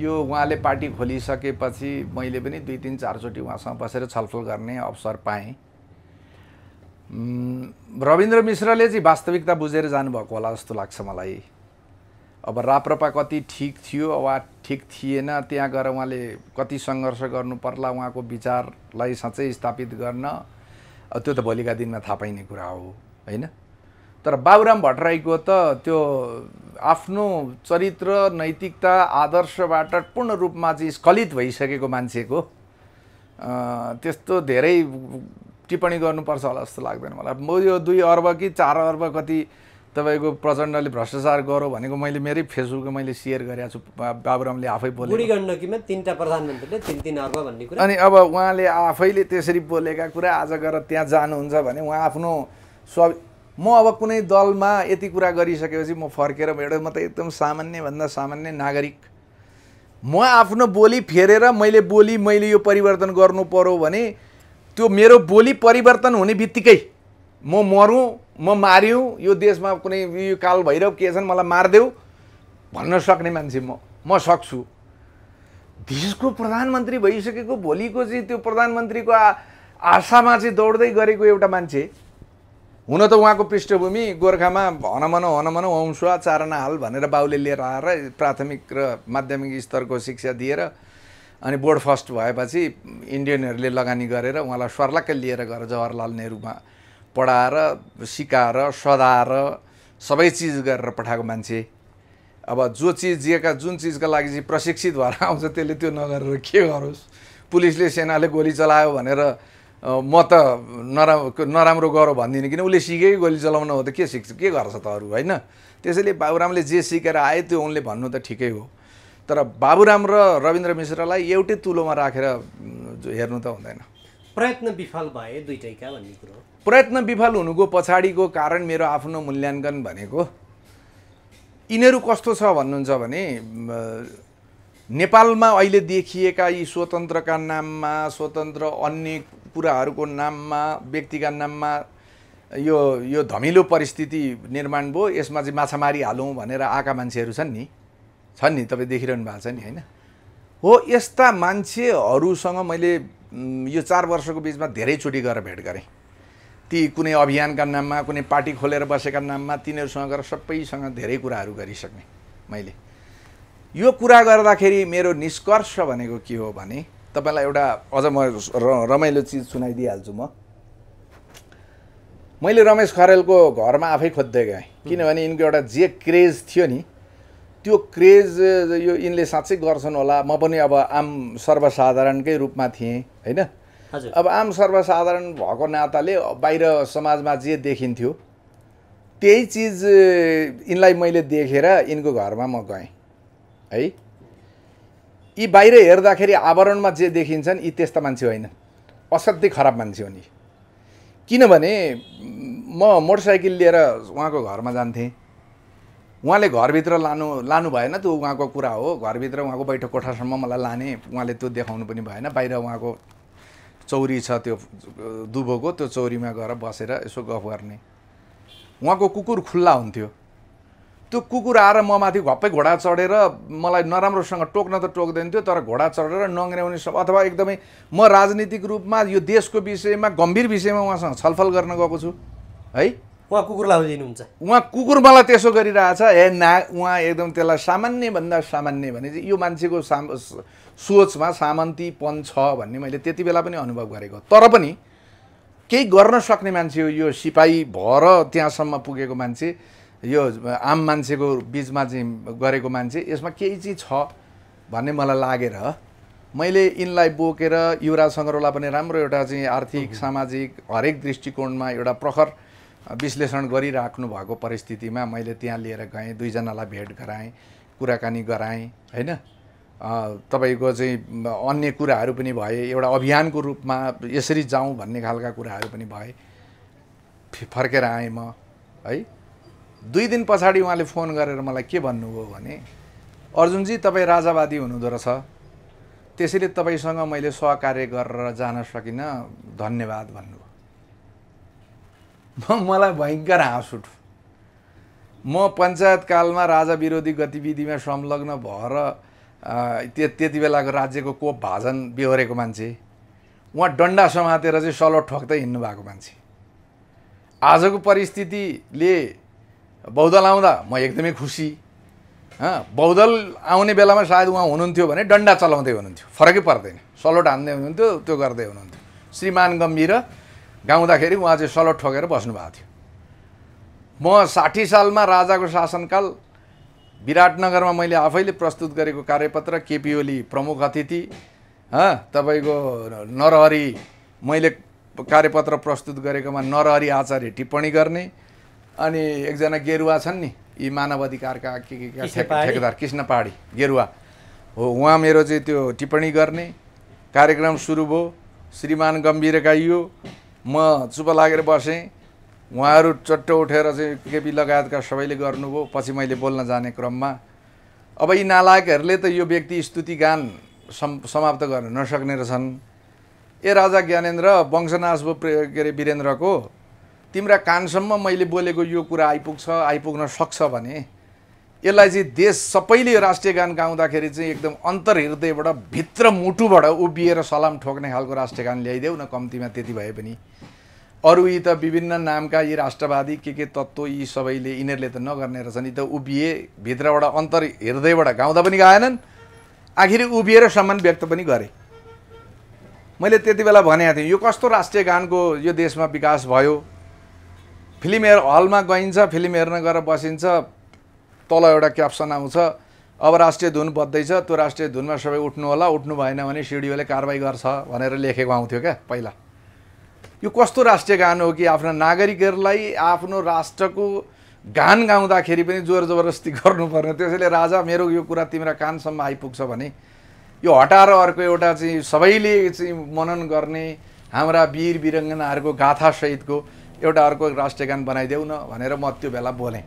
A: यो उहाँले पार्टी खोलिसकेपछि मैले पनि दुई तिन चारचोटि उहाँसँग बसेर छलफल गर्ने अवसर पाएँ रविन्द्र मिश्रले चाहिँ वास्तविकता बुझेर जानुभएको होला जस्तो लाग्छ मलाई अब राप्रपा कति ठिक थियो वा ठिक थिएन त्यहाँ गएर उहाँले कति सङ्घर्ष गर्नु पर्ला उहाँको विचारलाई साँच्चै स्थापित गर्न त्यो त भोलिका दिनमा थाहा पाइने कुरा हो होइन तर बाबुराम भट्टराईको त त्यो आफ्नो चरित्र नैतिकता आदर्शबाट पूर्ण रूपमा चाहिँ स्खलित भइसकेको मान्छेको त्यस्तो धेरै टिप्पणी गर्नुपर्छ होला जस्तो लाग्दैन मलाई म यो दुई अर्ब कि चार अर्ब कति तपाईँको प्रचण्डले भ्रष्टाचार गरौँ भनेको मैले मेरै फेसबुकमा मैले सेयर गरेको छु बाबुरामले आफै बोले
B: तिनवटा प्रधानमन्त्रीले तिन तिन अर्ब भन्ने कुरा अनि
A: अब उहाँले आफैले त्यसरी बोलेका कुरा आज गएर त्यहाँ जानुहुन्छ भने उहाँ आफ्नो स्व म अब कुनै दलमा यति कुरा गरिसकेपछि म फर्केर एउटा म त एकदम सामान्यभन्दा सामान्य नागरिक म आफ्नो बोली फेरेर मैले बोली मैले यो परिवर्तन गर्नु पऱ्यो भने त्यो मेरो बोली परिवर्तन हुने बित्तिकै म मरौँ म मार्यौँ यो देशमा कुनै यो काल भैरव के छन् मलाई मारिदेऊ भन्न सक्ने मान्छे म म सक्छु देशको प्रधानमन्त्री भइसकेको भोलिको चाहिँ त्यो प्रधानमन्त्रीको आशामा चाहिँ दौड्दै गरेको एउटा मान्छे हुन त उहाँको पृष्ठभूमि गोर्खामा हनमन हनमन वंश चारणा हाल भनेर बाउले लिएर आएर प्राथमिक र माध्यमिक स्तरको शिक्षा दिएर अनि बोर्ड फर्स्ट भएपछि इन्डियनहरूले लगानी गरेर उहाँलाई स्वर्लक्कै लिएर गएर जवाहरलाल नेहरूमा पढाएर सिकाएर सधाएर सबै चिज गरेर पठाएको मान्छे अब जो चिज जिएका जुन चिजका लागि चाहिँ प्रशिक्षित भएर आउँछ त्यसले त्यो नगरेर के गरोस् पुलिसले सेनाले गोली चलायो भनेर म त नरा नराम्रो गर भनिदिनँ किन उसले सिकेकै गोली चलाउन हो त के सिक्छ के गर्छ त अरू होइन त्यसैले बाबुरामले जे सिकेर आयो त्यो उनले भन्नु त ठिकै हो तर बाबुराम र रविन्द्र मिश्रलाई एउटै तुलोमा राखेर हेर्नु त हुँदैन
B: प्रयत्न विफल भए दुइटैका भन्ने कुरो
A: प्रयत्न विफल हुनुको पछाडिको कारण मेरो आफ्नो मूल्याङ्कन भनेको यिनीहरू कस्तो छ भन्नुहुन्छ भने नेपालमा अहिले देखिएका यी स्वतन्त्रका नाममा स्वतन्त्र अन्य कुराहरूको नाममा व्यक्तिका नाममा यो यो धमिलो परिस्थिति निर्माण भयो यसमा चाहिँ माछा मारिहालौँ भनेर आएका मान्छेहरू छन् नि छन् नि तपाईँ देखिरहनु भएको छ नि होइन हो यस्ता मान्छेहरूसँग मैले यो चार वर्षको बिचमा धेरैचोटि गएर भेट गरेँ ती कुनै अभियानका नाममा कुनै पार्टी खोलेर बसेका नाममा तिनीहरूसँग गएर सबैसँग धेरै कुराहरू गरिसक्ने मैले यो कुरा गर्दाखेरि मेरो निष्कर्ष भनेको के हो भने तपाईँलाई एउटा अझ म रमाइलो चिज सुनाइदिइहाल्छु म मैले रमेश खरेलको घरमा आफै खोज्दै गएँ किनभने यिनको एउटा जे क्रेज थियो नि त्यो क्रेज यो यिनले साँच्चै गर्छन् होला म पनि अब आम सर्वसाधारणकै रूपमा थिएँ होइन अब आम सर्वसाधारण भएको नाताले बाहिर समाजमा जे देखिन्थ्यो त्यही चिज यिनलाई मैले देखेर यिनको घरमा म गएँ है यी बाहिर हेर्दाखेरि आवरणमा जे देखिन्छन् यी त्यस्ता मान्छे होइन असाध्यै खराब मान्छे हो नि किनभने म मोटरसाइकल लिएर उहाँको घरमा जान्थेँ उहाँले घरभित्र लानु लानु भएन त्यो उहाँको कुरा हो घरभित्र उहाँको बैठक कोठासम्म मलाई लाने उहाँले त्यो देखाउनु पनि भएन बाहिर उहाँको चौरी छ त्यो दुबोको त्यो चौरीमा गएर बसेर यसो गफ गर्ने उहाँको कुकुर खुल्ला हुन्थ्यो त्यो कुकुर आएर म माथि घप्पै घोडा चढेर मलाई नराम्रोसँग टोक्न त टोक्दैन थियो तर घोडा चढेर नङ्ग्राउने सब अथवा एकदमै म राजनीतिक रूपमा यो देशको विषयमा गम्भीर विषयमा उहाँसँग छलफल गर्न गएको छु है उहाँ कुकुरलाई दिनुहुन्छ उहाँ कुकुरमालाई त्यसो गरिरहेछ ए ना उहाँ एकदम त्यसलाई सामान्यभन्दा सामान्य भने चाहिँ यो मान्छेको साम सोचमा सामन्तीपन छ भन्ने मैले त्यति बेला पनि अनुभव गरेको तर पनि केही गर्न सक्ने मान्छे हो यो सिपाही भएर त्यहाँसम्म पुगेको मान्छे यो आम मान्छेको बिचमा चाहिँ गरेको मान्छे यसमा केही चाहिँ छ भन्ने मलाई लागेर मैले यिनलाई बोकेर युवराज सङ्ग्रहलाई पनि राम्रो एउटा चाहिँ आर्थिक सामाजिक हरेक दृष्टिकोणमा एउटा प्रखर विश्लेषण गरिराख्नु भएको परिस्थितिमा मैले त्यहाँ लिएर गएँ दुईजनालाई भेट गराएँ कुराकानी गराएँ होइन तपाईँको चाहिँ अन्य कुराहरू पनि भए एउटा अभियानको रूपमा यसरी जाउँ भन्ने खालका कुराहरू पनि भए फर्केर आएँ म है दुई दिन पछाडि उहाँले फोन गरेर मलाई के भन्नुभयो भने अर्जुनजी तपाईँ राजावादी हुनुहुँदो रहेछ त्यसैले तपाईँसँग मैले सहकार्य गरेर जान सकिनँ धन्यवाद भन्नु म मलाई भयङ्कर हाँस उठ म पञ्चायतकालमा राजा विरोधी गतिविधिमा संलग्न भएर त्यो त्यति बेलाको राज्यको कोप भाजन बिहोरेको मान्छे उहाँ डन्डा समातेर चाहिँ सलो ठोक्दै हिँड्नु भएको मान्छे आजको परिस्थितिले बौद्धल आउँदा म एकदमै खुसी बौद्धल आउने बेलामा सायद उहाँ हुनुहुन्थ्यो भने डन्डा चलाउँदै हुनुहुन्थ्यो फरकै पर्दैन सलोट हान्दै हुनुहुन्थ्यो त्यो गर्दै हुनुहुन्थ्यो श्रीमान गम्भीर गाउँदाखेरि उहाँ चाहिँ सलट ठोकेर बस्नुभएको थियो म साठी सालमा राजाको शासनकाल विराटनगरमा मैले आफैले प्रस्तुत गरेको कार्यपत्र केपी ओली प्रमुख अतिथि तपाईँको नरहरी मैले कार्यपत्र प्रस्तुत गरेकोमा नरहरी आचार्य टिप्पणी गर्ने अनि एकजना गेरुवा छन् नि यी मानव अधिकारका के के ठेकेदार कृष्ण पहाडी गेरुवा हो उहाँ मेरो चाहिँ त्यो टिप्पणी गर्ने कार्यक्रम सुरु भयो श्रीमान गम्भीर गाइयो म चुप लागेर बसेँ उहाँहरू चट्टो उठेर चाहिँ केपी लगायतका सबैले गर्नुभयो पछि मैले बोल्न जाने क्रममा अब यी नालायकहरूले त यो व्यक्ति स्तुति गान सम् समाप्त गर्न नसक्ने रहेछन् ए राजा ज्ञानेन्द्र वंशनाश भो के अरे वीरेन्द्रको तिम्रा कानसम्म मैले बोलेको यो कुरा आइपुग्छ आइपुग्न सक्छ भने यसलाई चाहिँ देश सबैले राष्ट्रिय गान गाउँदाखेरि चाहिँ एकदम अन्तर हृदयबाट भित्र मुटुबाट उभिएर सलाम ठोक्ने खालको राष्ट्रिय गान ल्याइदेऊ न कम्तीमा त्यति भए पनि अरू यी त विभिन्न नामका यी राष्ट्रवादी के के तत्त्व यी सबैले यिनीहरूले त नगर्ने रहेछन् यी त उभिए भित्रबाट अन्तर हृदयबाट गाउँदा पनि गाएनन् आखिर उभिएर सम्मान व्यक्त पनि गरे मैले त्यति बेला भनेको थिएँ यो कस्तो राष्ट्रिय गानको यो देशमा विकास भयो फिल्म हेर हलमा गइन्छ फिल्म हेर्न गएर बसिन्छ तल एउटा क्याप्सन आउँछ अब राष्ट्रिय धुन बद्दैछ त्यो राष्ट्रिय धुनमा सबै उठ्नु होला उठ्नु भएन भने सिडिओले कारवाही गर्छ भनेर लेखेको आउँथ्यो क्या पहिला यो कस्तो राष्ट्रिय गान हो कि आफ्ना नागरिकहरूलाई आफ्नो राष्ट्रको गान गाउँदाखेरि पनि जोर जबरजस्ती गर्नुपर्ने त्यसैले राजा मेरो यो कुरा तिम्रा कानसम्म आइपुग्छ भने यो हटाएर अर्को एउटा चाहिँ सबैले चाहिँ मनन गर्ने हाम्रा वीर विरङ्गनाहरूको गाथासहितको एउटा अर्को राष्ट्रिय गान बनाइदेऊ न भनेर म त्यो बेला बोलेँ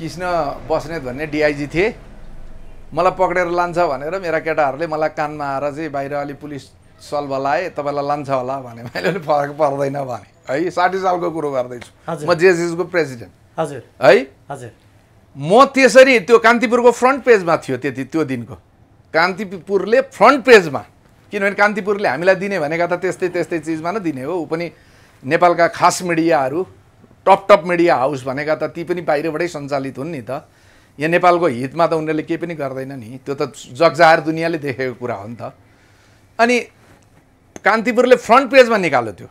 A: कृष्ण बस्नेत भन्ने डिआइजी थिए मलाई पक्रेर लान्छ भनेर मेरा केटाहरूले मलाई कानमा आएर चाहिँ बाहिर अलि पुलिस सल्भ लाए तपाईँलाई लान्छ होला भने मैले पनि फरक पर्दैन भने है साठी सालको कुरो गर्दैछु म जेएसएसको प्रेसिडेन्ट हजुर है हजुर म त्यसरी त्यो कान्तिपुरको फ्रन्ट पेजमा थियो त्यति त्यो दिनको कान्तिपुरले फ्रन्ट पेजमा किनभने कान्तिपुरले हामीलाई दिने भनेका त त्यस्तै त्यस्तै चिजमा नै दिने हो ऊ पनि नेपालका खास मिडियाहरू टप टप मिडिया हाउस भनेका त ती पनि बाहिरबाटै सञ्चालित हुन् नि त यहाँ नेपालको हितमा त उनीहरूले केही पनि गर्दैन नि त्यो त जगजाहेर दुनियाँले देखेको कुरा हो नि त अनि कान्तिपुरले फ्रन्ट पेजमा निकाल्यो त्यो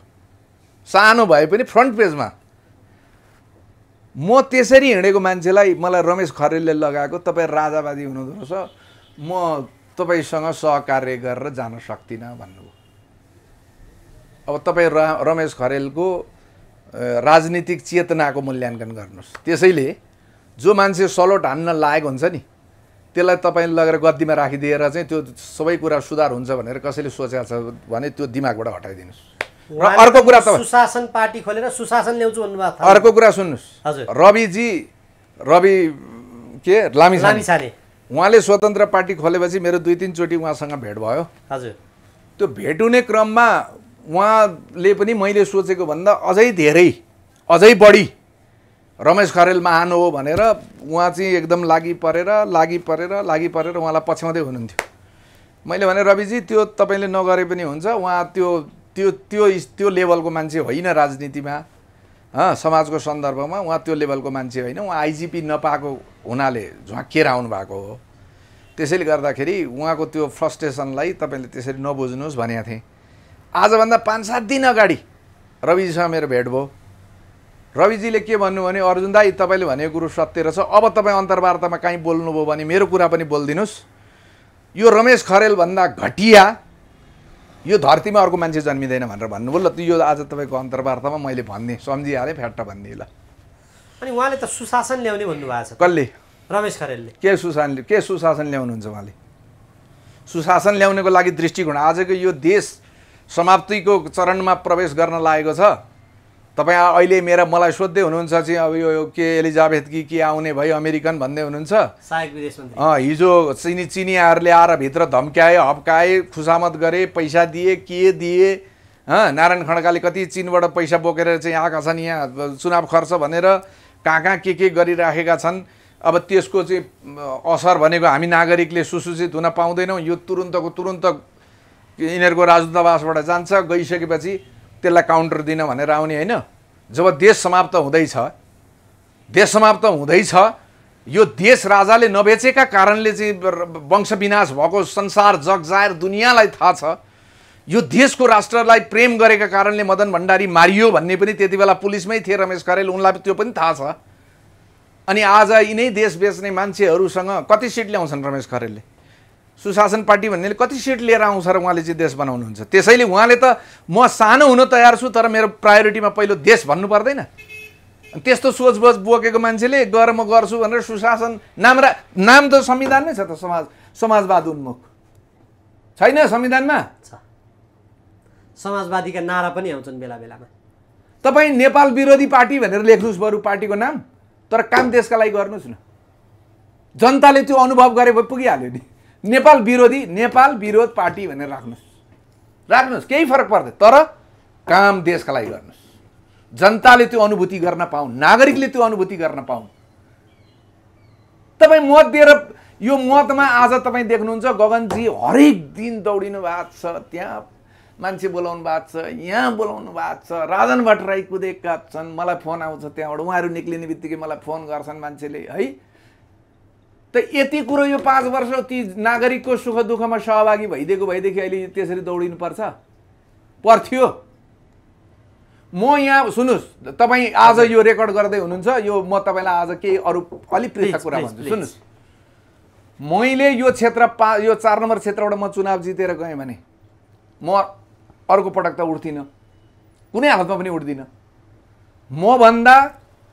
A: सानो भए पनि फ्रन्ट पेजमा म त्यसरी हिँडेको मान्छेलाई मलाई रमेश खरेलले लगाएको तपाईँ राजावादी हुनुहुँदो रहेछ म तपाईँसँग सहकार्य गरेर जान सक्दिनँ भन्नुभयो अब तपाईँ र रमेश खरेलको राजनीतिक चेतनाको मूल्याङ्कन गर्नुहोस् त्यसैले जो मान्छे सलोट हान्न लायक हुन्छ नि त्यसलाई तपाईँले लगेर गद्दीमा राखिदिएर चाहिँ त्यो सबै कुरा सुधार हुन्छ भनेर कसैले सोचेको छ भने त्यो दिमागबाट हटाइदिनुहोस् र अर्को कुरा
B: सुशासन पार्टी खोलेर सुशासन ल्याउँछु भन्नुभएको अर्को
A: कुरा सुन्नुहोस् हजुर रविजी रवि के लामी उहाँले स्वतन्त्र पार्टी खोलेपछि मेरो दुई तिनचोटि उहाँसँग भेट भयो हजुर त्यो भेट हुने क्रममा उहाँले पनि मैले सोचेको भन्दा अझै धेरै अझै बढी रमेश खरेल महान हो भनेर उहाँ चाहिँ एकदम लागि परेर लागि परेर लागि परेर उहाँलाई पछ्याउँदै हुनुहुन्थ्यो मैले भने रविजी त्यो तपाईँले नगरे पनि हुन्छ उहाँ त्यो त्यो त्यो त्यो लेभलको मान्छे होइन राजनीतिमा समाजको सन्दर्भमा उहाँ त्यो लेभलको मान्छे होइन उहाँ आइजिपी नपाएको हुनाले झ्वाकेर आउनुभएको हो त्यसैले गर्दाखेरि उहाँको त्यो फ्रस्ट्रेसनलाई तपाईँले त्यसरी नबुझ्नुहोस् भनेको थिएँ आजभन्दा पाँच सात दिन अगाडि रविजीसँग मेरो भेट भयो रविजीले के भन्नु भने अर्जुन दाई तपाईँले भनेको कुरो सत्य रहेछ अब तपाईँ अन्तर्वार्तामा कहीँ बोल्नुभयो भने मेरो कुरा पनि बोलिदिनुहोस् यो रमेश खरेलभन्दा घटिया यो धरतीमा अर्को मान्छे जन्मिँदैन भनेर भन्नुभयो ल यो आज तपाईँको अन्तर्वार्तामा मैले भन्ने सम्झिहालेँ फ्याट्ट भन्ने ल अनि उहाँले त सुशासन ल्याउने भन्नुभएको छ कसले रमेश खरेलले के सुशासन के सुशासन ल्याउनुहुन्छ उहाँले सुशासन ल्याउनेको लागि दृष्टिकोण आजको यो देश समाप्तिको चरणमा प्रवेश गर्न लागेको छ तपाईँ अहिले मेरा मलाई सोध्दै हुनुहुन्छ चाहिँ अब यो के एलिजाबेथ कि के आउने भयो अमेरिकन भन्दै हुनुहुन्छ हिजो चिनी चिनियाहरूले आएर भित्र धम्क्याए हप्काए खुसामत गरे पैसा दिए के दिए नारायण खड्काले कति चिनबाट पैसा बोकेर चाहिँ आएका छन् यहाँ चुनाव खर्च भनेर कहाँ कहाँ के के गरिराखेका छन् अब त्यसको चाहिँ असर भनेको हामी नागरिकले सुसूचित हुन पाउँदैनौँ यो तुरुन्तको तुरुन्त यिनीहरूको राजदूतावासबाट जान्छ गइसकेपछि त्यसलाई काउन्टर दिन भनेर आउने होइन जब देश समाप्त हुँदैछ देश समाप्त हुँदैछ यो देश राजाले नबेचेका कारणले चाहिँ वंश विनाश भएको संसार जग जायर दुनियाँलाई थाहा छ यो देशको राष्ट्रलाई प्रेम गरेका कारणले मदन भण्डारी मारियो भन्ने पनि त्यति बेला पुलिसमै थिए रमेश खरेल उनलाई त्यो पनि थाहा छ अनि आज यिनै देश बेच्ने मान्छेहरूसँग कति सिट ल्याउँछन् रमेश खरेलले सुशासन पार्टी भन्नेले कति सिट लिएर आउँछ र उहाँले चाहिँ देश बनाउनुहुन्छ त्यसैले उहाँले त म सानो हुन तयार छु तर मेरो प्रायोरिटीमा पहिलो देश भन्नु पर्दैन त्यस्तो सोच बोकेको मान्छेले गर म गर्छु भनेर सुशासन नाम रा नाम त संविधानमै छ त समाज समाजवाद उन्मुख छैन संविधानमा छ समाजवादीका नारा पनि आउँछन् बेला बेलामा तपाईँ नेपाल विरोधी पार्टी भनेर लेख्नुहोस् बरु पार्टीको नाम तर काम देशका लागि गर्नुहोस् न जनताले त्यो अनुभव गरे भए पुगिहाल्यो नि नेपाल विरोधी नेपाल विरोध पार्टी भनेर राख्नुहोस् राख्नुहोस् केही फरक पर्दैन तर काम देशका लागि गर्नुहोस् जनताले त्यो अनुभूति गर्न पाऊ नागरिकले त्यो अनुभूति गर्न पाऊ तपाईँ मत दिएर यो मतमा आज तपाईँ देख्नुहुन्छ गगनजी हरेक दिन दौडिनु भएको छ त्यहाँ मान्छे बोलाउनु भएको छ यहाँ बोलाउनु भएको छ राजन भट्टराई कुदेका छन् मलाई फोन आउँछ त्यहाँबाट उहाँहरू निक्लिने बित्तिकै मलाई फोन गर्छन् मान्छेले है त यति कुरो यो पाँच वर्ष ती नागरिकको सुख दुःखमा सहभागी भइदिएको भएदेखि अहिले त्यसरी दौडिनु पर्छ पर्थ्यो म यहाँ सुन्नुहोस् तपाईँ आज यो रेकर्ड गर्दै हुनुहुन्छ यो म तपाईँलाई आज केही अरू अलिक पृथक कुरा भन्छु सुन्नुहोस् मैले यो क्षेत्र पा यो चार नम्बर क्षेत्रबाट म चुनाव जितेर गएँ भने म अर्को पटक त उठ्दिनँ कुनै हालतमा पनि उठ्दिनँ मभन्दा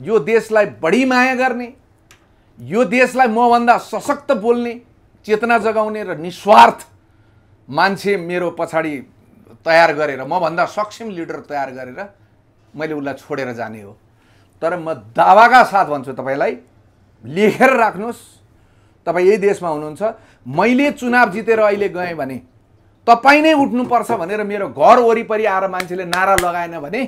A: यो देशलाई बढी माया गर्ने यो देशलाई मभन्दा सशक्त बोल्ने चेतना जगाउने र निस्वार्थ मान्छे मेरो पछाडि तयार गरेर मभन्दा सक्षम लिडर तयार गरेर मैले उसलाई छोडेर जाने हो तर म दावाका साथ भन्छु तपाईँलाई लेखेर राख्नुहोस् तपाईँ यही देशमा हुनुहुन्छ मैले चुनाव जितेर अहिले गएँ भने तपाईँ नै उठ्नुपर्छ भनेर मेरो घर वरिपरि आएर मान्छेले नारा लगाएन भने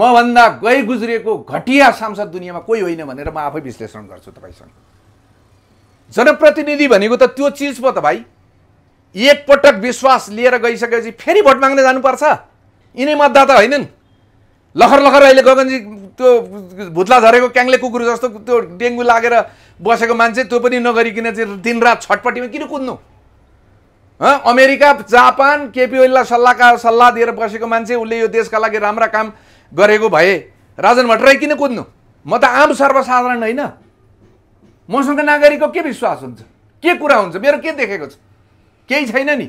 A: मभन्दा गइ गुज्रिएको घटिया सांसद दुनियाँमा कोही होइन भनेर म आफै विश्लेषण गर्छु तपाईँसँग जनप्रतिनिधि भनेको त त्यो चिज पो त भाइ एकपटक विश्वास लिएर गइसकेपछि फेरि भोट माग्न जानुपर्छ यिनै मतदाता होइनन् लखर लखर अहिले गगनजी त्यो भुत्ला झरेको क्याङ्ले कुकुर जस्तो त्यो डेङ्गु लागेर बसेको मान्छे त्यो पनि नगरिकन चाहिँ दिनरात छटपट्टिमा किन कुद्नु अमेरिका जापान केपी ओलीलाई सल्लाहका सल्लाह दिएर बसेको मान्छे उसले यो देशका लागि राम्रा काम गरेको भए राजन भट्टराई किन कुद्नु म त आम सर्वसाधारण होइन मसँग नागरिकको के विश्वास हुन्छ के कुरा हुन्छ मेरो के देखेको छ केही छैन नि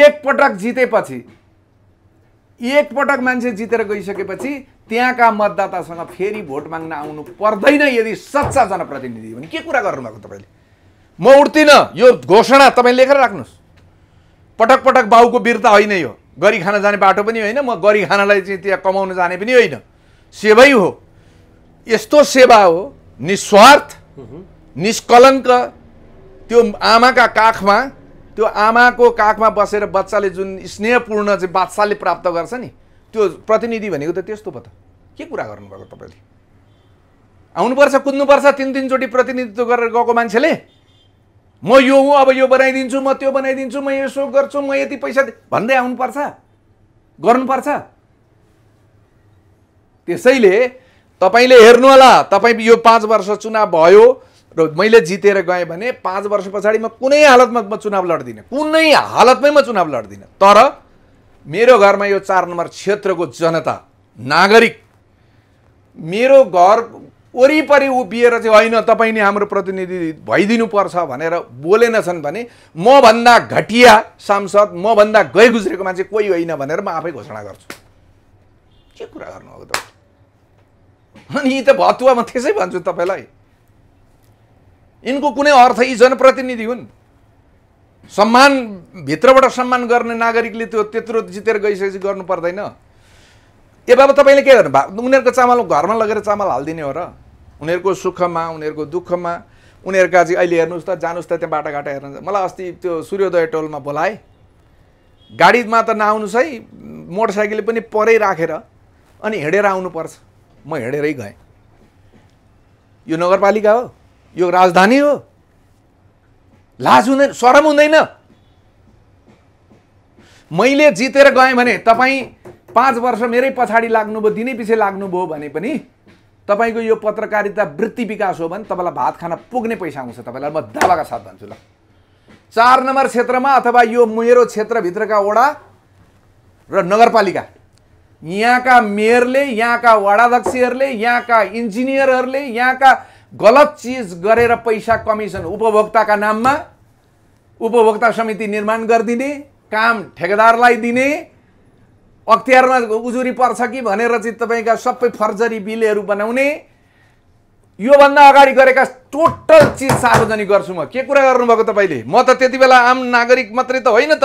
A: एकपटक जितेपछि एकपटक मान्छे जितेर गइसकेपछि त्यहाँका मतदातासँग फेरि भोट माग्न आउनु पर्दैन यदि सच्चा जनप्रतिनिधि भने के कुरा गर्नुभएको तपाईँले म उठ्दिनँ यो घोषणा तपाईँ लेखेर राख्नुहोस् पटक पटक बाउको वीरता होइन यो गरी खान जाने बाटो पनि होइन म गरी खानालाई चाहिँ त्यहाँ कमाउन जाने पनि होइन सेवै हो यस्तो सेवा हो निस्वार्थ निष्कलङ्क त्यो आमाका काखमा त्यो आमाको काखमा बसेर बच्चाले जुन स्नेहपूर्ण चाहिँ बादशाहले प्राप्त गर्छ नि त्यो प्रतिनिधि भनेको त त्यस्तो पो त के कुरा गर्नुभएको तपाईँले आउनुपर्छ कुद्नुपर्छ तिन तिनचोटि प्रतिनिधित्व गरेर गएको मान्छेले म यो हुँ अब यो बनाइदिन्छु म त्यो बनाइदिन्छु म यसो गर्छु म यति पैसा भन्दै आउनुपर्छ गर्नुपर्छ त्यसैले तपाईँले हेर्नु होला तपाईँ यो पाँच वर्ष चुनाव भयो र मैले जितेर गएँ भने पाँच वर्ष पछाडि म कुनै हालतमा म चुनाव लड्दिनँ कुनै हालतमै म चुनाव लड्दिनँ तर मेरो घरमा यो चार नम्बर क्षेत्रको जनता नागरिक मेरो घर वरिपरि उभिएर चाहिँ होइन तपाईँ नै हाम्रो प्रतिनिधि भइदिनुपर्छ भनेर बोलेनछन् भने मभन्दा घटिया सांसद मभन्दा गइ गुज्रेको मान्छे कोही होइन भनेर म आफै घोषणा गर्छु के कुरा गर्नु हो त अनि यी त भतुवा म त्यसै भन्छु तपाईँलाई यिनको कुनै अर्थ यी जनप्रतिनिधि हुन् सम्मान भित्रबाट सम्मान गर्ने नागरिकले त्यो त्यत्रो जितेर गइसकेपछि गर्नु पर्दैन ए बाबा तपाईँले के गर्नु उनीहरूको चामल घरमा लगेर चामल हालिदिने हो र उनीहरूको सुखमा उनीहरूको दुःखमा उनीहरूका चाहिँ अहिले हेर्नुहोस् त जानुहोस् त त्यहाँ बाटाघाटा हेर्नु मलाई अस्ति त्यो सूर्योदय टोलमा बोलाए गाडीमा त नआउनुहोस् है मोटरसाइकल पनि परै राखेर अनि हिँडेर आउनुपर्छ म हिँडेरै गएँ यो नगरपालिका हो यो राजधानी हो लाज हुँदैन सरम हुँदैन मैले जितेर गएँ भने तपाईँ पाँच वर्ष मेरै पछाडि लाग्नुभयो दिनै पछि लाग्नुभयो भने पनि तपाईँको यो पत्रकारिता वृत्ति विकास हो भने तपाईँलाई भात खान पुग्ने पैसा आउँछ तपाईँलाई म दावाका साथ भन्छु ल चार नम्बर क्षेत्रमा अथवा यो मेरो क्षेत्रभित्रका वडा र नगरपालिका यहाँका मेयरले यहाँका वडाध्यक्षहरूले यहाँका इन्जिनियरहरूले यहाँका गलत चिज गरेर पैसा कमिसन उपभोक्ताका नाममा उपभोक्ता समिति निर्माण गरिदिने काम ठेकेदारलाई दिने अख्तियारमा उजुरी पर्छ कि भनेर चाहिँ तपाईँका सबै फर्जरी बिलहरू बनाउने योभन्दा अगाडि गरेका टोटल चिज सार्वजनिक गर्छु म के कुरा गर्नुभएको तपाईँले म त त्यति बेला आम नागरिक मात्रै त होइन त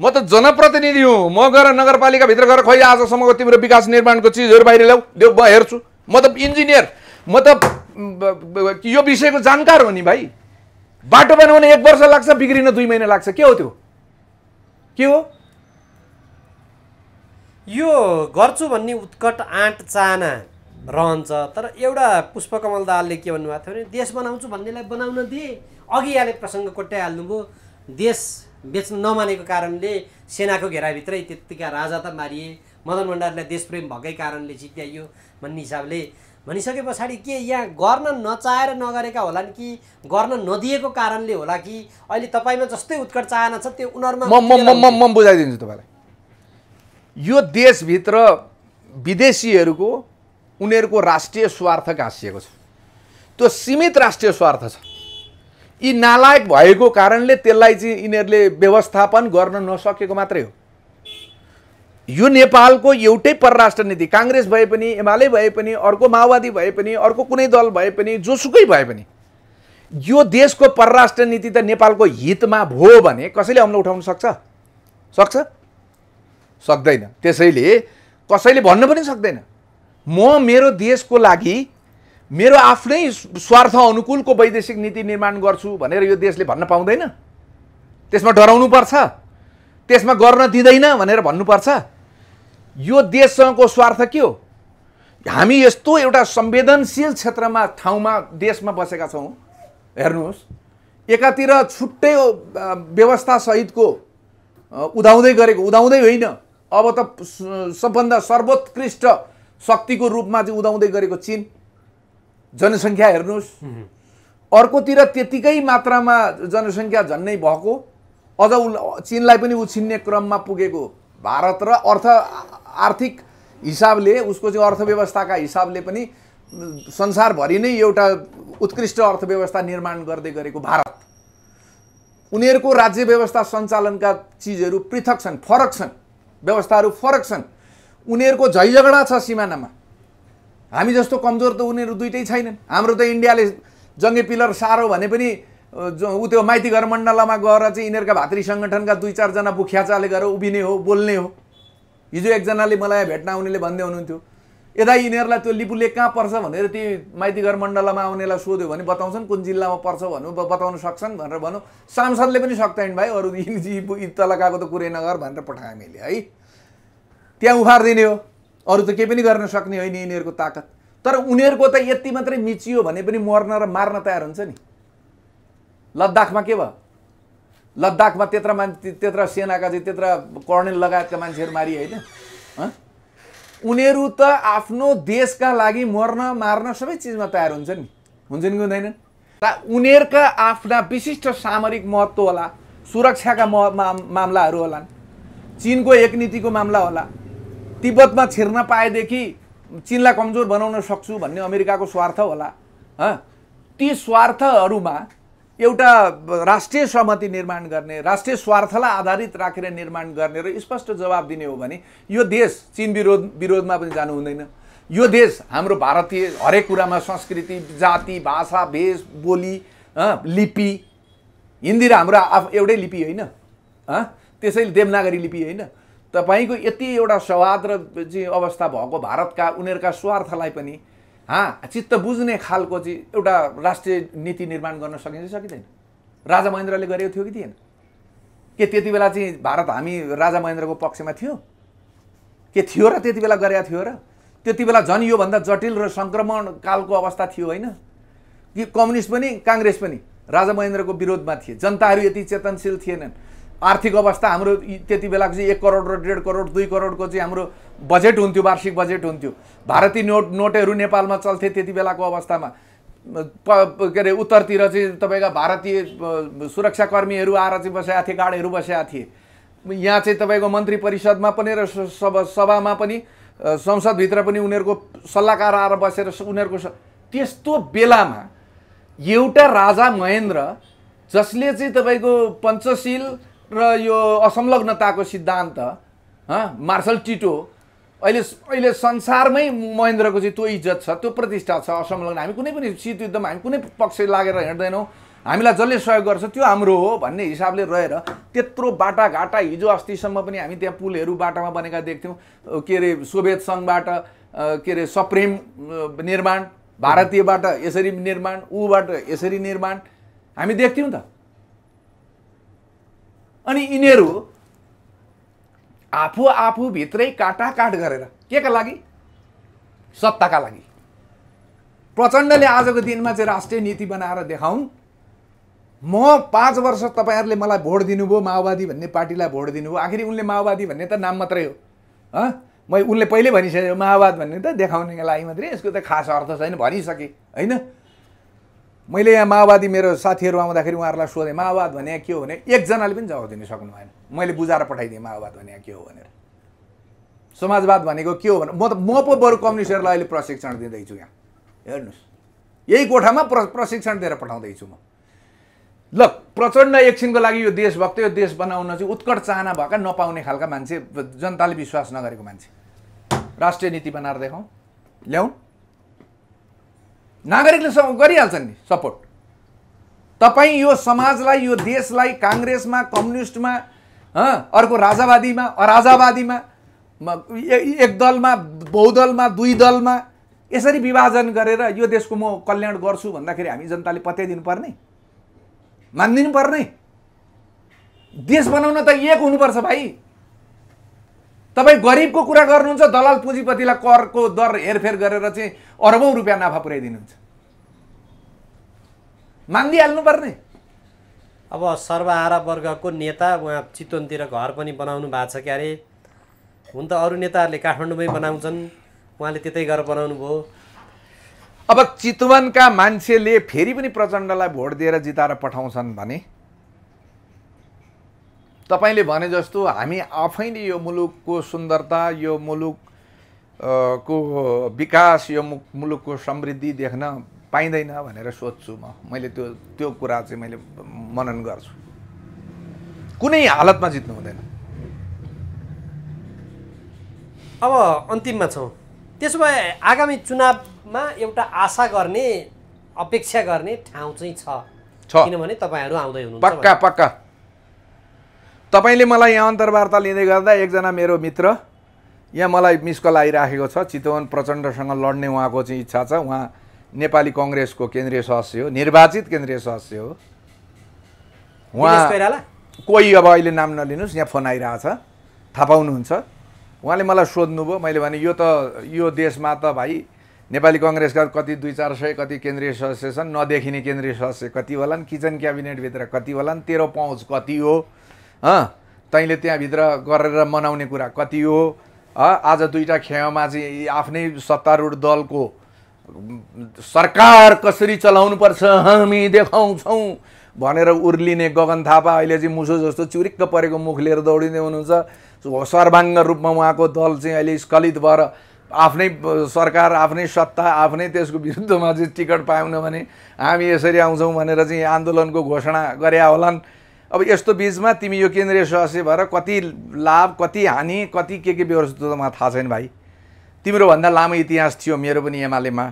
A: म त जनप्रतिनिधि हुँ म गएर नगरपालिकाभित्र गएर खोइ आजसम्मको तिम्रो विकास निर्माणको चिजहरू बाहिर ल्याऊ ल्याऊ म हेर्छु म त इन्जिनियर म त यो विषयको जानकार हो नि भाइ बाटो बनाउने एक वर्ष लाग्छ बिग्रिन दुई महिना लाग्छ के हो त्यो के हो
B: यो गर्छु भन्ने उत्कट आँट चाहना रहन्छ तर एउटा पुष्पकमल दालले के भन्नुभएको थियो भने देश बनाउँछु भन्नेलाई बनाउन दिए अघि यहाँले प्रसङ्ग कोट्याइहाल्नुभयो देश बेच्न नमानेको कारणले सेनाको घेराभित्रै त्यत्तिका राजा त मारिए मदन भण्डारीलाई देशप्रेम भएकै कारणले जित्याइयो भन्ने हिसाबले भनिसके पछाडि के यहाँ गर्न नचाहेर नगरेका होला नि कि गर्न नदिएको कारणले होला कि अहिले तपाईँमा जस्तै उत्कट चाहना छ त्यो उनीहरूमा
A: म बुझाइदिन्छु तपाईँलाई यो देशभित्र विदेशीहरूको उनीहरूको राष्ट्रिय स्वार्थ घाँसिएको छ त्यो सीमित राष्ट्रिय स्वार्थ छ यी नालायक भएको कारणले त्यसलाई चाहिँ यिनीहरूले व्यवस्थापन गर्न नसकेको मात्रै हो यो नेपालको एउटै परराष्ट्र नीति काङ्ग्रेस भए पनि एमाले भए पनि अर्को माओवादी भए पनि अर्को कुनै दल भए पनि जोसुकै भए पनि यो देशको परराष्ट्र नीति त नेपालको हितमा भयो भने कसैले अम्लो उठाउन सक्छ सक्छ सक्दैन त्यसैले कसैले भन्नु पनि सक्दैन म मेरो देशको लागि मेरो आफ्नै स्वार्थ अनुकूलको वैदेशिक नीति निर्माण गर्छु भनेर यो देशले भन्न पाउँदैन त्यसमा डराउनु पर्छ त्यसमा गर्न दिँदैन भनेर भन्नुपर्छ यो देशसँगको स्वार्थ के हो हामी यस्तो एउटा संवेदनशील क्षेत्रमा ठाउँमा देशमा बसेका छौँ हेर्नुहोस् एकातिर छुट्टै व्यवस्थासहितको उदाउँदै गरेको उदाउँदै होइन अब त सबभन्दा सर्वोत्कृष्ट शक्तिको रूपमा चाहिँ उदाउँदै गरेको चिन जनसङ्ख्या हेर्नुहोस् अर्कोतिर त्यतिकै मात्रामा जनसङ्ख्या झन्नै भएको अझ चिनलाई पनि उछिन्ने क्रममा पुगेको भारत र अर्थ आर्थिक हिसाबले उसको चाहिँ अर्थव्यवस्थाका हिसाबले पनि संसारभरि नै एउटा उत्कृष्ट अर्थव्यवस्था निर्माण गर्दै गरेको भारत उनीहरूको राज्य व्यवस्था सञ्चालनका चिजहरू पृथक छन् फरक छन् व्यवस्थाहरू फरक छन् उनीहरूको झगडा छ सिमानामा हामी जस्तो कमजोर त उनीहरू दुइटै छैनन् हाम्रो त इन्डियाले जङ्गे पिलर सारो भने पनि ऊ त्यो माइती घर मण्डलमा गएर चाहिँ यिनीहरूका भातृ सङ्गठनका दुई चारजना बुख्याचाले गएर उभिने हो बोल्ने हो हिजो एकजनाले मलाई भेट्न आउनेले भन्दै हुनुहुन्थ्यो यदा यिनीहरूलाई त्यो लिपुले कहाँ पर्छ भनेर ती माइतीघर मण्डलमा आउनेलाई सोध्यो भने बताउँछन् कुन जिल्लामा पर्छ भन्नु बताउन सक्छन् भनेर भनौँ सांसदले पनि सक्दैन भाइ अरू यिनी तलकाको त कुरै नगर भनेर पठाएँ मैले है त्यहाँ उफारिदिने हो अरू त केही पनि गर्न सक्ने होइन यिनीहरूको ताकत तर उनीहरूको त यति मात्रै मिचियो भने पनि मर्न र मार्न तयार हुन्छ नि लद्दाखमा के भयो लद्दाखमा त्यत्र मान्छे त्यत्र सेनाका चाहिँ त्यत्र कर्णेल लगायतका मान्छेहरू मारियो होइन उनीहरू त आफ्नो देशका लागि मर्न मार्न सबै चिजमा तयार हुन्छ नि हुन्छन् कि हुँदैनन् उनीहरूका आफ्ना विशिष्ट सामरिक महत्त्व होला सुरक्षाका मामलाहरू होलान् चिनको एक नीतिको मामला होला तिब्बतमा छिर्न पाएदेखि चिनलाई कमजोर बनाउन सक्छु भन्ने अमेरिकाको स्वार्थ होला ती स्वार्थहरूमा एउटा राष्ट्रिय सहमति निर्माण गर्ने राष्ट्रिय स्वार्थलाई आधारित राखेर निर्माण गर्ने र स्पष्ट जवाब दिने हो भने यो देश चिन विरोध विरोधमा पनि जानु हुँदैन यो देश हाम्रो भारतीय हरेक कुरामा संस्कृति जाति भाषा भेष बोली लिपि हिन्दी र हाम्रो आफ एउटै लिपि होइन त्यसैले देवनागरी लिपि होइन तपाईँको यति एउटा सवाद र चाहिँ अवस्था भएको भारतका उनीहरूका स्वार्थलाई पनि हा चित्त बुझ्ने खालको चाहिँ एउटा राष्ट्रिय नीति निर्माण गर्न सकिन्छ सकिँदैन राजा महेन्द्रले गरेको थियो कि थिएन के त्यति बेला चाहिँ भारत हामी राजा महेन्द्रको पक्षमा थियो के थियो र त्यति बेला गरेका थियो र त्यति बेला झन् योभन्दा जटिल र सङ्क्रमण कालको अवस्था थियो होइन कि कम्युनिस्ट पनि काङ्ग्रेस पनि राजा महेन्द्रको विरोधमा थिए जनताहरू यति चेतनशील थिएनन् आर्थिक अवस्था हाम्रो त्यति बेलाको चाहिँ एक करोड र डेढ करोड दुई करोडको चाहिँ हाम्रो बजेट हुन्थ्यो वार्षिक बजेट हुन्थ्यो भारतीय नोट नोटहरू नेपालमा चल्थे त्यति बेलाको अवस्थामा प के अरे उत्तरतिर चाहिँ तपाईँका भारतीय सुरक्षाकर्मीहरू आएर चाहिँ बसेका थिए गार्डहरू बसेका थिए यहाँ चाहिँ तपाईँको मन्त्री परिषदमा पनि र सभामा पनि संसदभित्र पनि उनीहरूको सल्लाहकार आएर बसेर उनीहरूको त्यस्तो बेलामा एउटा राजा महेन्द्र जसले चाहिँ तपाईँको पञ्चशील र यो असंलग्नताको सिद्धान्त मार्सल टिटो अहिले अहिले संसारमै महेन्द्रको चाहिँ त्यो इज्जत छ त्यो प्रतिष्ठा छ असंलग्न हामी कुनै पनि शीत युद्धमा हामी कुनै पक्ष लागेर हिँड्दैनौँ हामीलाई जसले सहयोग गर्छ त्यो हाम्रो हो भन्ने हिसाबले रहेर त्यत्रो बाटाघाटा हिजो अस्तिसम्म पनि हामी त्यहाँ पुलहरू बाटामा बनेका देख्थ्यौँ के अरे सोभियत सङ्घबाट के अरे सप्रेम निर्माण भारतीयबाट यसरी निर्माण ऊबाट यसरी निर्माण हामी देख्थ्यौँ त अनि यिनीहरू आफू आफूभित्रै काटाकाट गरेर के का लागि सत्ताका लागि प्रचण्डले आजको दिनमा चाहिँ राष्ट्रिय नीति बनाएर देखाउँ म पाँच वर्ष तपाईँहरूले मलाई भोट दिनुभयो माओवादी भन्ने पार्टीलाई भोट दिनुभयो आखिरी उनले माओवादी भन्ने त नाम मात्रै हो हँ म उनले पहिल्यै भनिसकेँ माओवाद भन्ने त देखाउनेको लागि मात्रै यसको त खास अर्थ छैन भनिसकेँ होइन मैले यहाँ माओवादी मेरो साथीहरू आउँदाखेरि उहाँहरूलाई सोधेँ माओवाद भने के हो भने एकजनाले पनि जवाब दिनु सक्नु भएन मैले बुझाएर पठाइदिएँ माओवाद भने के हो भनेर समाजवाद भनेको के हो भने म त म पो बरु कम्युनिस्टहरूलाई अहिले प्रशिक्षण दिँदैछु यहाँ हेर्नुहोस् यही कोठामा प्र प्रशिक्षण दिएर पठाउँदैछु म ल प्रचण्ड एकछिनको लागि यो देशभक्त यो देश बनाउन चाहिँ उत्कट चाहना भएका नपाउने खालका मान्छे जनताले विश्वास नगरेको मान्छे राष्ट्रिय नीति बनाएर देखाउँ ल्याउँ नागरिकले सब गरिहाल्छन् नि सपोर्ट तपाईँ यो समाजलाई यो देशलाई काङ्ग्रेसमा कम्युनिस्टमा अर्को राजावादीमा अराजावादीमा एक दलमा बहुदलमा दुई दलमा यसरी विभाजन गरेर यो देशको म कल्याण गर्छु भन्दाखेरि हामी जनताले पत्याइदिनु पर्ने मानिदिनु पर्ने देश बनाउन त एक हुनुपर्छ भाइ तपाईँ गरिबको कुरा गर्नुहुन्छ दलाल पुँजीपतिलाई करको दर हेरफेर गरेर चाहिँ अरबौँ रुपियाँ नाफा पुर्याइदिनुहुन्छ पर्ने अब
B: सर्वहारा वर्गको नेता उहाँ चितवनतिर घर पनि बनाउनु भएको छ क्यारे हुन त अरू नेताहरूले काठमाडौँमै बनाउँछन् उहाँले त्यतै घर बनाउनु भयो
A: अब चितवनका मान्छेले फेरि पनि प्रचण्डलाई भोट दिएर जिताएर पठाउँछन् भने तपाईँले भने जस्तो हामी आफैले यो मुलुकको सुन्दरता यो मुलुक को विकास यो मुलुकको समृद्धि देख्न पाइँदैन भनेर सोध्छु म मैले त्यो त्यो कुरा चाहिँ मैले मनन गर्छु कुनै हालतमा जित्नु हुँदैन
B: अब अन्तिममा छौँ त्यसो भए आगामी चुनावमा एउटा आशा गर्ने अपेक्षा गर्ने ठाउँ चाहिँ छ किनभने तपाईँहरू आउँदै हुनुहुन्छ पक्का
A: पक्का तपाईँले मलाई यहाँ अन्तर्वार्ता लिँदै गर्दा एकजना मेरो मित्र यहाँ मलाई मिस कल आइराखेको छ चितवन प्रचण्डसँग लड्ने उहाँको चाहिँ इच्छा छ उहाँ नेपाली कङ्ग्रेसको केन्द्रीय सदस्य हो निर्वाचित केन्द्रीय सदस्य हो उहाँ कोही अब अहिले नाम नलिनुहोस् यहाँ फोन आइरहेछ थाहा पाउनुहुन्छ उहाँले मलाई सोध्नुभयो मैले भने यो त यो देशमा त भाइ नेपाली कङ्ग्रेसका कति दुई चार सय कति केन्द्रीय सदस्य छन् नदेखिने केन्द्रीय सदस्य कति होलान् किचन क्याबिनेटभित्र कति होलान् तेरो पहुँच कति हो तैँले त्यहाँभित्र गरेर मनाउने कुरा कति हो आज दुईवटा खेमा चाहिँ आफ्नै सत्तारूढ दलको सरकार कसरी चलाउनुपर्छ हामी देखाउँछौँ भनेर उर्लिने गगन थापा अहिले चाहिँ मुसो जस्तो चुरिक्क परेको मुख लिएर दौडिँदै हुनुहुन्छ सर्वाङ्ग रूपमा उहाँको दल चाहिँ अहिले स्खलित भएर आफ्नै सरकार आफ्नै सत्ता आफ्नै त्यसको विरुद्धमा चाहिँ टिकट पाएनौँ भने हामी यसरी आउँछौँ भनेर चाहिँ आन्दोलनको घोषणा गरे होलान् अब यस्तो बिचमा तिमी यो केन्द्रीय सदस्य भएर कति लाभ कति हानि कति के के व्यवस्थित त मलाई थाहा छैन भाइ तिम्रोभन्दा लामो इतिहास थियो मेरो पनि एमालेमा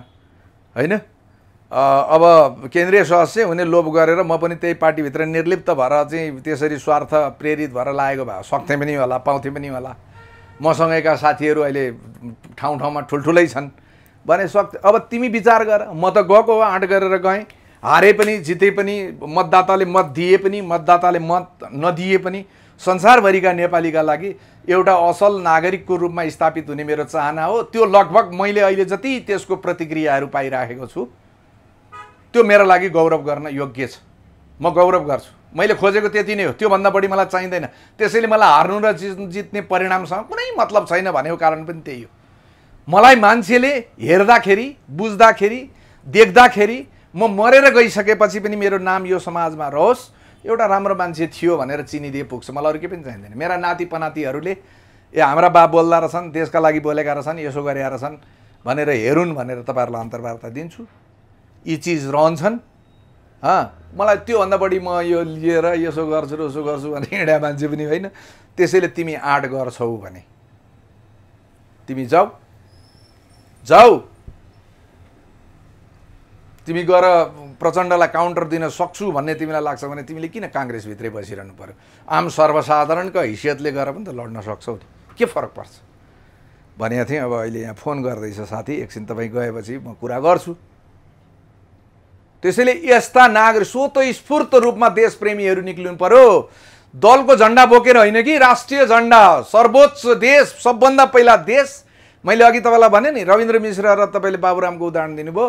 A: होइन अब केन्द्रीय सदस्य हुने लोभ गरेर म पनि त्यही पार्टीभित्र निर्लिप्त भएर चाहिँ त्यसरी स्वार्थ प्रेरित भएर लागेको भए सक्थेँ पनि होला पाउँथेँ पनि होला मसँगैका साथीहरू अहिले ठाउँ ठाउँमा ठुल्ठुलै छन् भने सक् अब तिमी विचार गर म त गएको हो आँट गरेर गएँ हारे पनि जिते पनि मतदाताले मत दिए पनि मतदाताले मत नदिए पनि संसारभरिका नेपालीका लागि एउटा असल नागरिकको रूपमा स्थापित हुने मेरो चाहना हो त्यो लगभग मैले अहिले जति त्यसको प्रतिक्रियाहरू पाइराखेको छु त्यो मेरो लागि गौरव गर्न योग्य छ म गौरव गर्छु मैले खोजेको त्यति नै हो त्योभन्दा बढी मलाई चाहिँदैन त्यसैले मलाई हार्नु र जित्ने परिणामसँग कुनै मतलब छैन भनेको कारण पनि त्यही हो मलाई मान्छेले हेर्दाखेरि बुझ्दाखेरि देख्दाखेरि म मरेर गइसकेपछि पनि मेरो नाम यो समाजमा रहोस् एउटा राम्रो मान्छे थियो भनेर चिनिदिए पुग्छ मलाई अरू केही पनि चाहिँदैन मेरा नाति पनातिहरूले ए हाम्रा बा बोल्दा रहेछन् देशका लागि बोलेका रहेछन् यसो गरेका रहेछन् भनेर हेरुन् भनेर तपाईँहरूलाई अन्तर्वार्ता दिन्छु यी चिज रहन्छन् हँ मलाई त्योभन्दा बढी म यो लिएर यसो गर्छु र उसो गर्छु भने हिँड्या मान्छे पनि होइन त्यसैले तिमी आँट गर्छौ भने तिमी जाऊ जाऊ तिमी गएर प्रचण्डलाई काउन्टर दिन सक्छु भन्ने तिमीलाई लाग्छ भने तिमीले किन काङ्ग्रेसभित्रै बसिरहनु पऱ्यो आम सर्वसाधारणको हैसियतले गएर पनि त लड्न सक्छौ के फरक पर्छ भनेको थिएँ अब अहिले यहाँ फोन गर्दैछ साथी एकछिन तपाईँ गएपछि म कुरा गर्छु त्यसैले यस्ता नागरिक स्फूर्त रूपमा देशप्रेमीहरू निक्लिनु पऱ्यो दलको झन्डा बोकेर होइन कि राष्ट्रिय झन्डा सर्वोच्च देश सबभन्दा पहिला देश मैले अघि तपाईँलाई भने नि रविन्द्र मिश्र र तपाईँले बाबुरामको उदाहरण दिनुभयो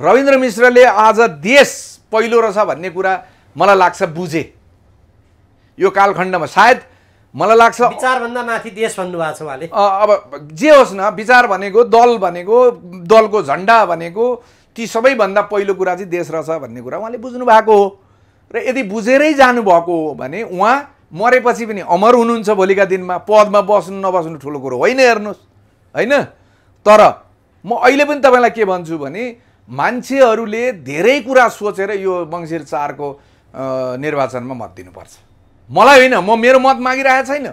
A: रविन्द्र मिश्रले आज देश पहिलो रहेछ भन्ने कुरा मलाई लाग्छ बुझे यो कालखण्डमा सायद मलाई लाग्छ विचारभन्दा माथि देश भन्नुभएको छ उहाँले अब जे होस् न विचार भनेको दल भनेको दलको झन्डा भनेको ती सबैभन्दा पहिलो कुरा चाहिँ देश रहेछ भन्ने कुरा उहाँले बुझ्नु भएको हो र यदि बुझेरै जानुभएको हो भने उहाँ मरेपछि पनि अमर हुनुहुन्छ भोलिका दिनमा पदमा बस्नु नबस्नु ठुलो कुरो होइन हेर्नुहोस् होइन तर म अहिले पनि तपाईँलाई के भन्छु भने मान्छेहरूले धेरै कुरा सोचेर यो मङ्सिर चारको निर्वाचनमा मत दिनुपर्छ मलाई होइन म मेरो मत मागिरहेको छैन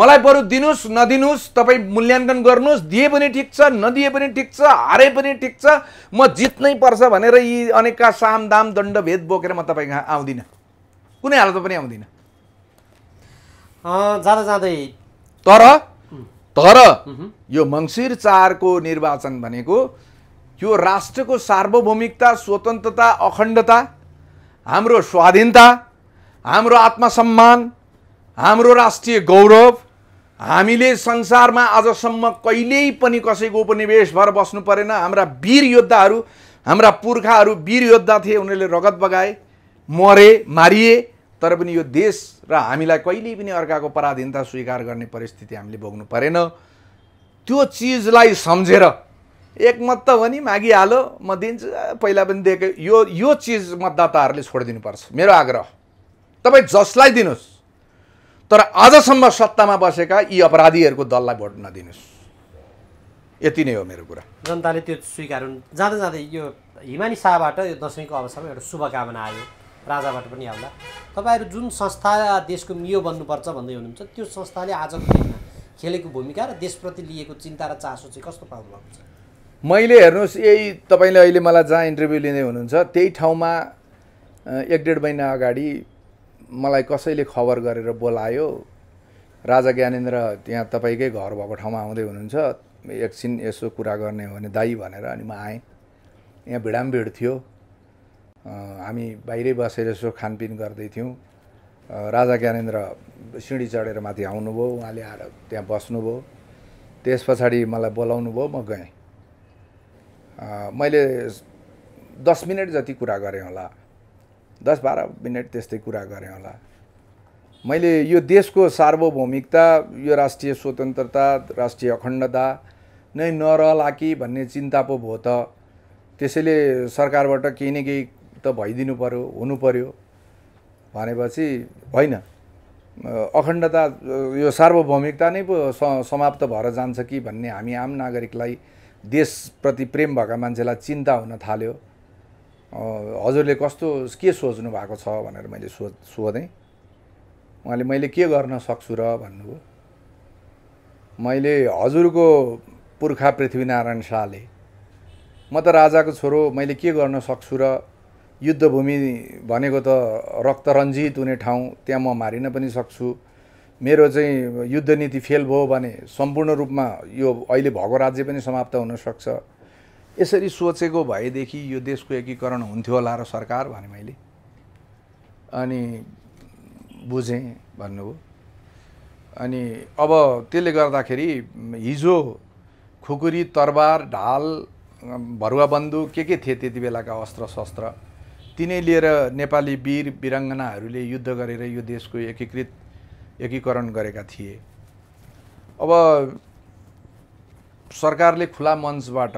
A: मलाई बरु दिनुहोस् नदिनुहोस् तपाईँ मूल्याङ्कन गर्नुहोस् दिए पनि ठिक छ नदिए पनि ठिक छ हारे पनि ठिक छ म जित्नै पर्छ भनेर यी अनेकका साम दाम भेद बोकेर म तपाईँ कहाँ आउँदिनँ कुनै हालतमा पनि आउँदिनँ जाँदा जाँदै तर तर यो मङ्सिर चारको निर्वाचन भनेको यो राष्ट्रको सार्वभौमिकता स्वतन्त्रता अखण्डता हाम्रो स्वाधीनता हाम्रो आत्मसम्मान हाम्रो राष्ट्रिय गौरव हामीले संसारमा आजसम्म कहिल्यै पनि कसैको उपनिवेश भएर बस्नु परेन हाम्रा वीर योद्धाहरू हाम्रा पुर्खाहरू वीर योद्धा थिए उनीहरूले रगत बगाए मरे मारिए तर पनि यो देश र हामीलाई कहिल्यै पनि अर्काको पराधीनता स्वीकार गर्ने परिस्थिति हामीले भोग्नु परेन त्यो चिजलाई सम्झेर एकमत त हो नि मागिहालो म दिन्छु पहिला पनि दिएको यो यो चिज मतदाताहरूले छोडिदिनुपर्छ मेरो आग्रह तपाईँ जसलाई दिनुहोस् तर आजसम्म सत्तामा बसेका यी अपराधीहरूको दललाई भोट नदिनुहोस् यति नै हो मेरो कुरा
B: जनताले त्यो स्वीकार जाँदा जाँदै यो हिमानी शाहबाट यो दसैँको अवसरमा एउटा शुभकामना आयो राजाबाट पनि आउला तपाईँहरू जुन संस्था देशको मियो बन्नुपर्छ भन्दै हुनुहुन्छ त्यो संस्थाले आजको दिनमा खेलेको भूमिका र देशप्रति लिएको चिन्ता र चासो चाहिँ कस्तो पाउनुभएको छ
A: मैले हेर्नुहोस् यही तपाईँले अहिले मलाई जहाँ इन्टरभ्यू लिँदै हुनुहुन्छ त्यही ठाउँमा एक डेढ महिना अगाडि मलाई कसैले खबर गरेर बोलायो राजा ज्ञानेन्द्र त्यहाँ तपाईँकै घर भएको ठाउँमा आउँदै हुनुहुन्छ एकछिन यसो कुरा गर्ने हो भने दाई भनेर अनि म आएँ यहाँ भिडाम भिड थियो हामी बाहिरै बसेर यसो खानपिन गर्दै थियौँ राजा ज्ञानेन्द्र सिँढी चढेर माथि आउनुभयो उहाँले आएर त्यहाँ बस्नुभयो त्यस पछाडि मलाई बोलाउनु भयो म गएँ मैले दस मिनट जति कुरा गरेँ होला दस बाह्र मिनट त्यस्तै कुरा गरेँ होला मैले यो देशको सार्वभौमिकता यो राष्ट्रिय स्वतन्त्रता राष्ट्रिय अखण्डता नै नरहला कि भन्ने चिन्ता पो भयो त त्यसैले सरकारबाट केही न केही त भइदिनु पऱ्यो हुनु पऱ्यो भनेपछि होइन अखण्डता यो सार्वभौमिकता नै पो समाप्त भएर जान्छ कि भन्ने हामी आम नागरिकलाई देशप्रति प्रेम भएका मान्छेलाई चिन्ता हुन थाल्यो हजुरले कस्तो के सोच्नु भएको छ भनेर मैले सो सोधेँ उहाँले मैले के गर्न सक्छु र भन्नुभयो मैले हजुरको पुर्खा पृथ्वीनारायण शाहले म त राजाको छोरो मैले के गर्न सक्छु र युद्धभूमि भनेको त रक्तरञ्जित हुने ठाउँ त्यहाँ म मारिन पनि सक्छु मेरो चाहिँ युद्ध नीति फेल भयो भने सम्पूर्ण रूपमा यो अहिले भएको राज्य पनि समाप्त हुनसक्छ यसरी सोचेको भएदेखि यो देशको एकीकरण हुन्थ्यो होला र सरकार भने मैले अनि बुझेँ भन्नुभयो अनि अब त्यसले गर्दाखेरि हिजो खुकुरी तरबार ढाल भरुवा बन्दुक के के थिए त्यति बेलाका अस्त्र शस्त्र तिनै लिएर नेपाली वीर वीराङ्गनाहरूले युद्ध गरेर यो देशको एकीकृत एकीकरण गरेका थिए अब सरकारले खुला मञ्चबाट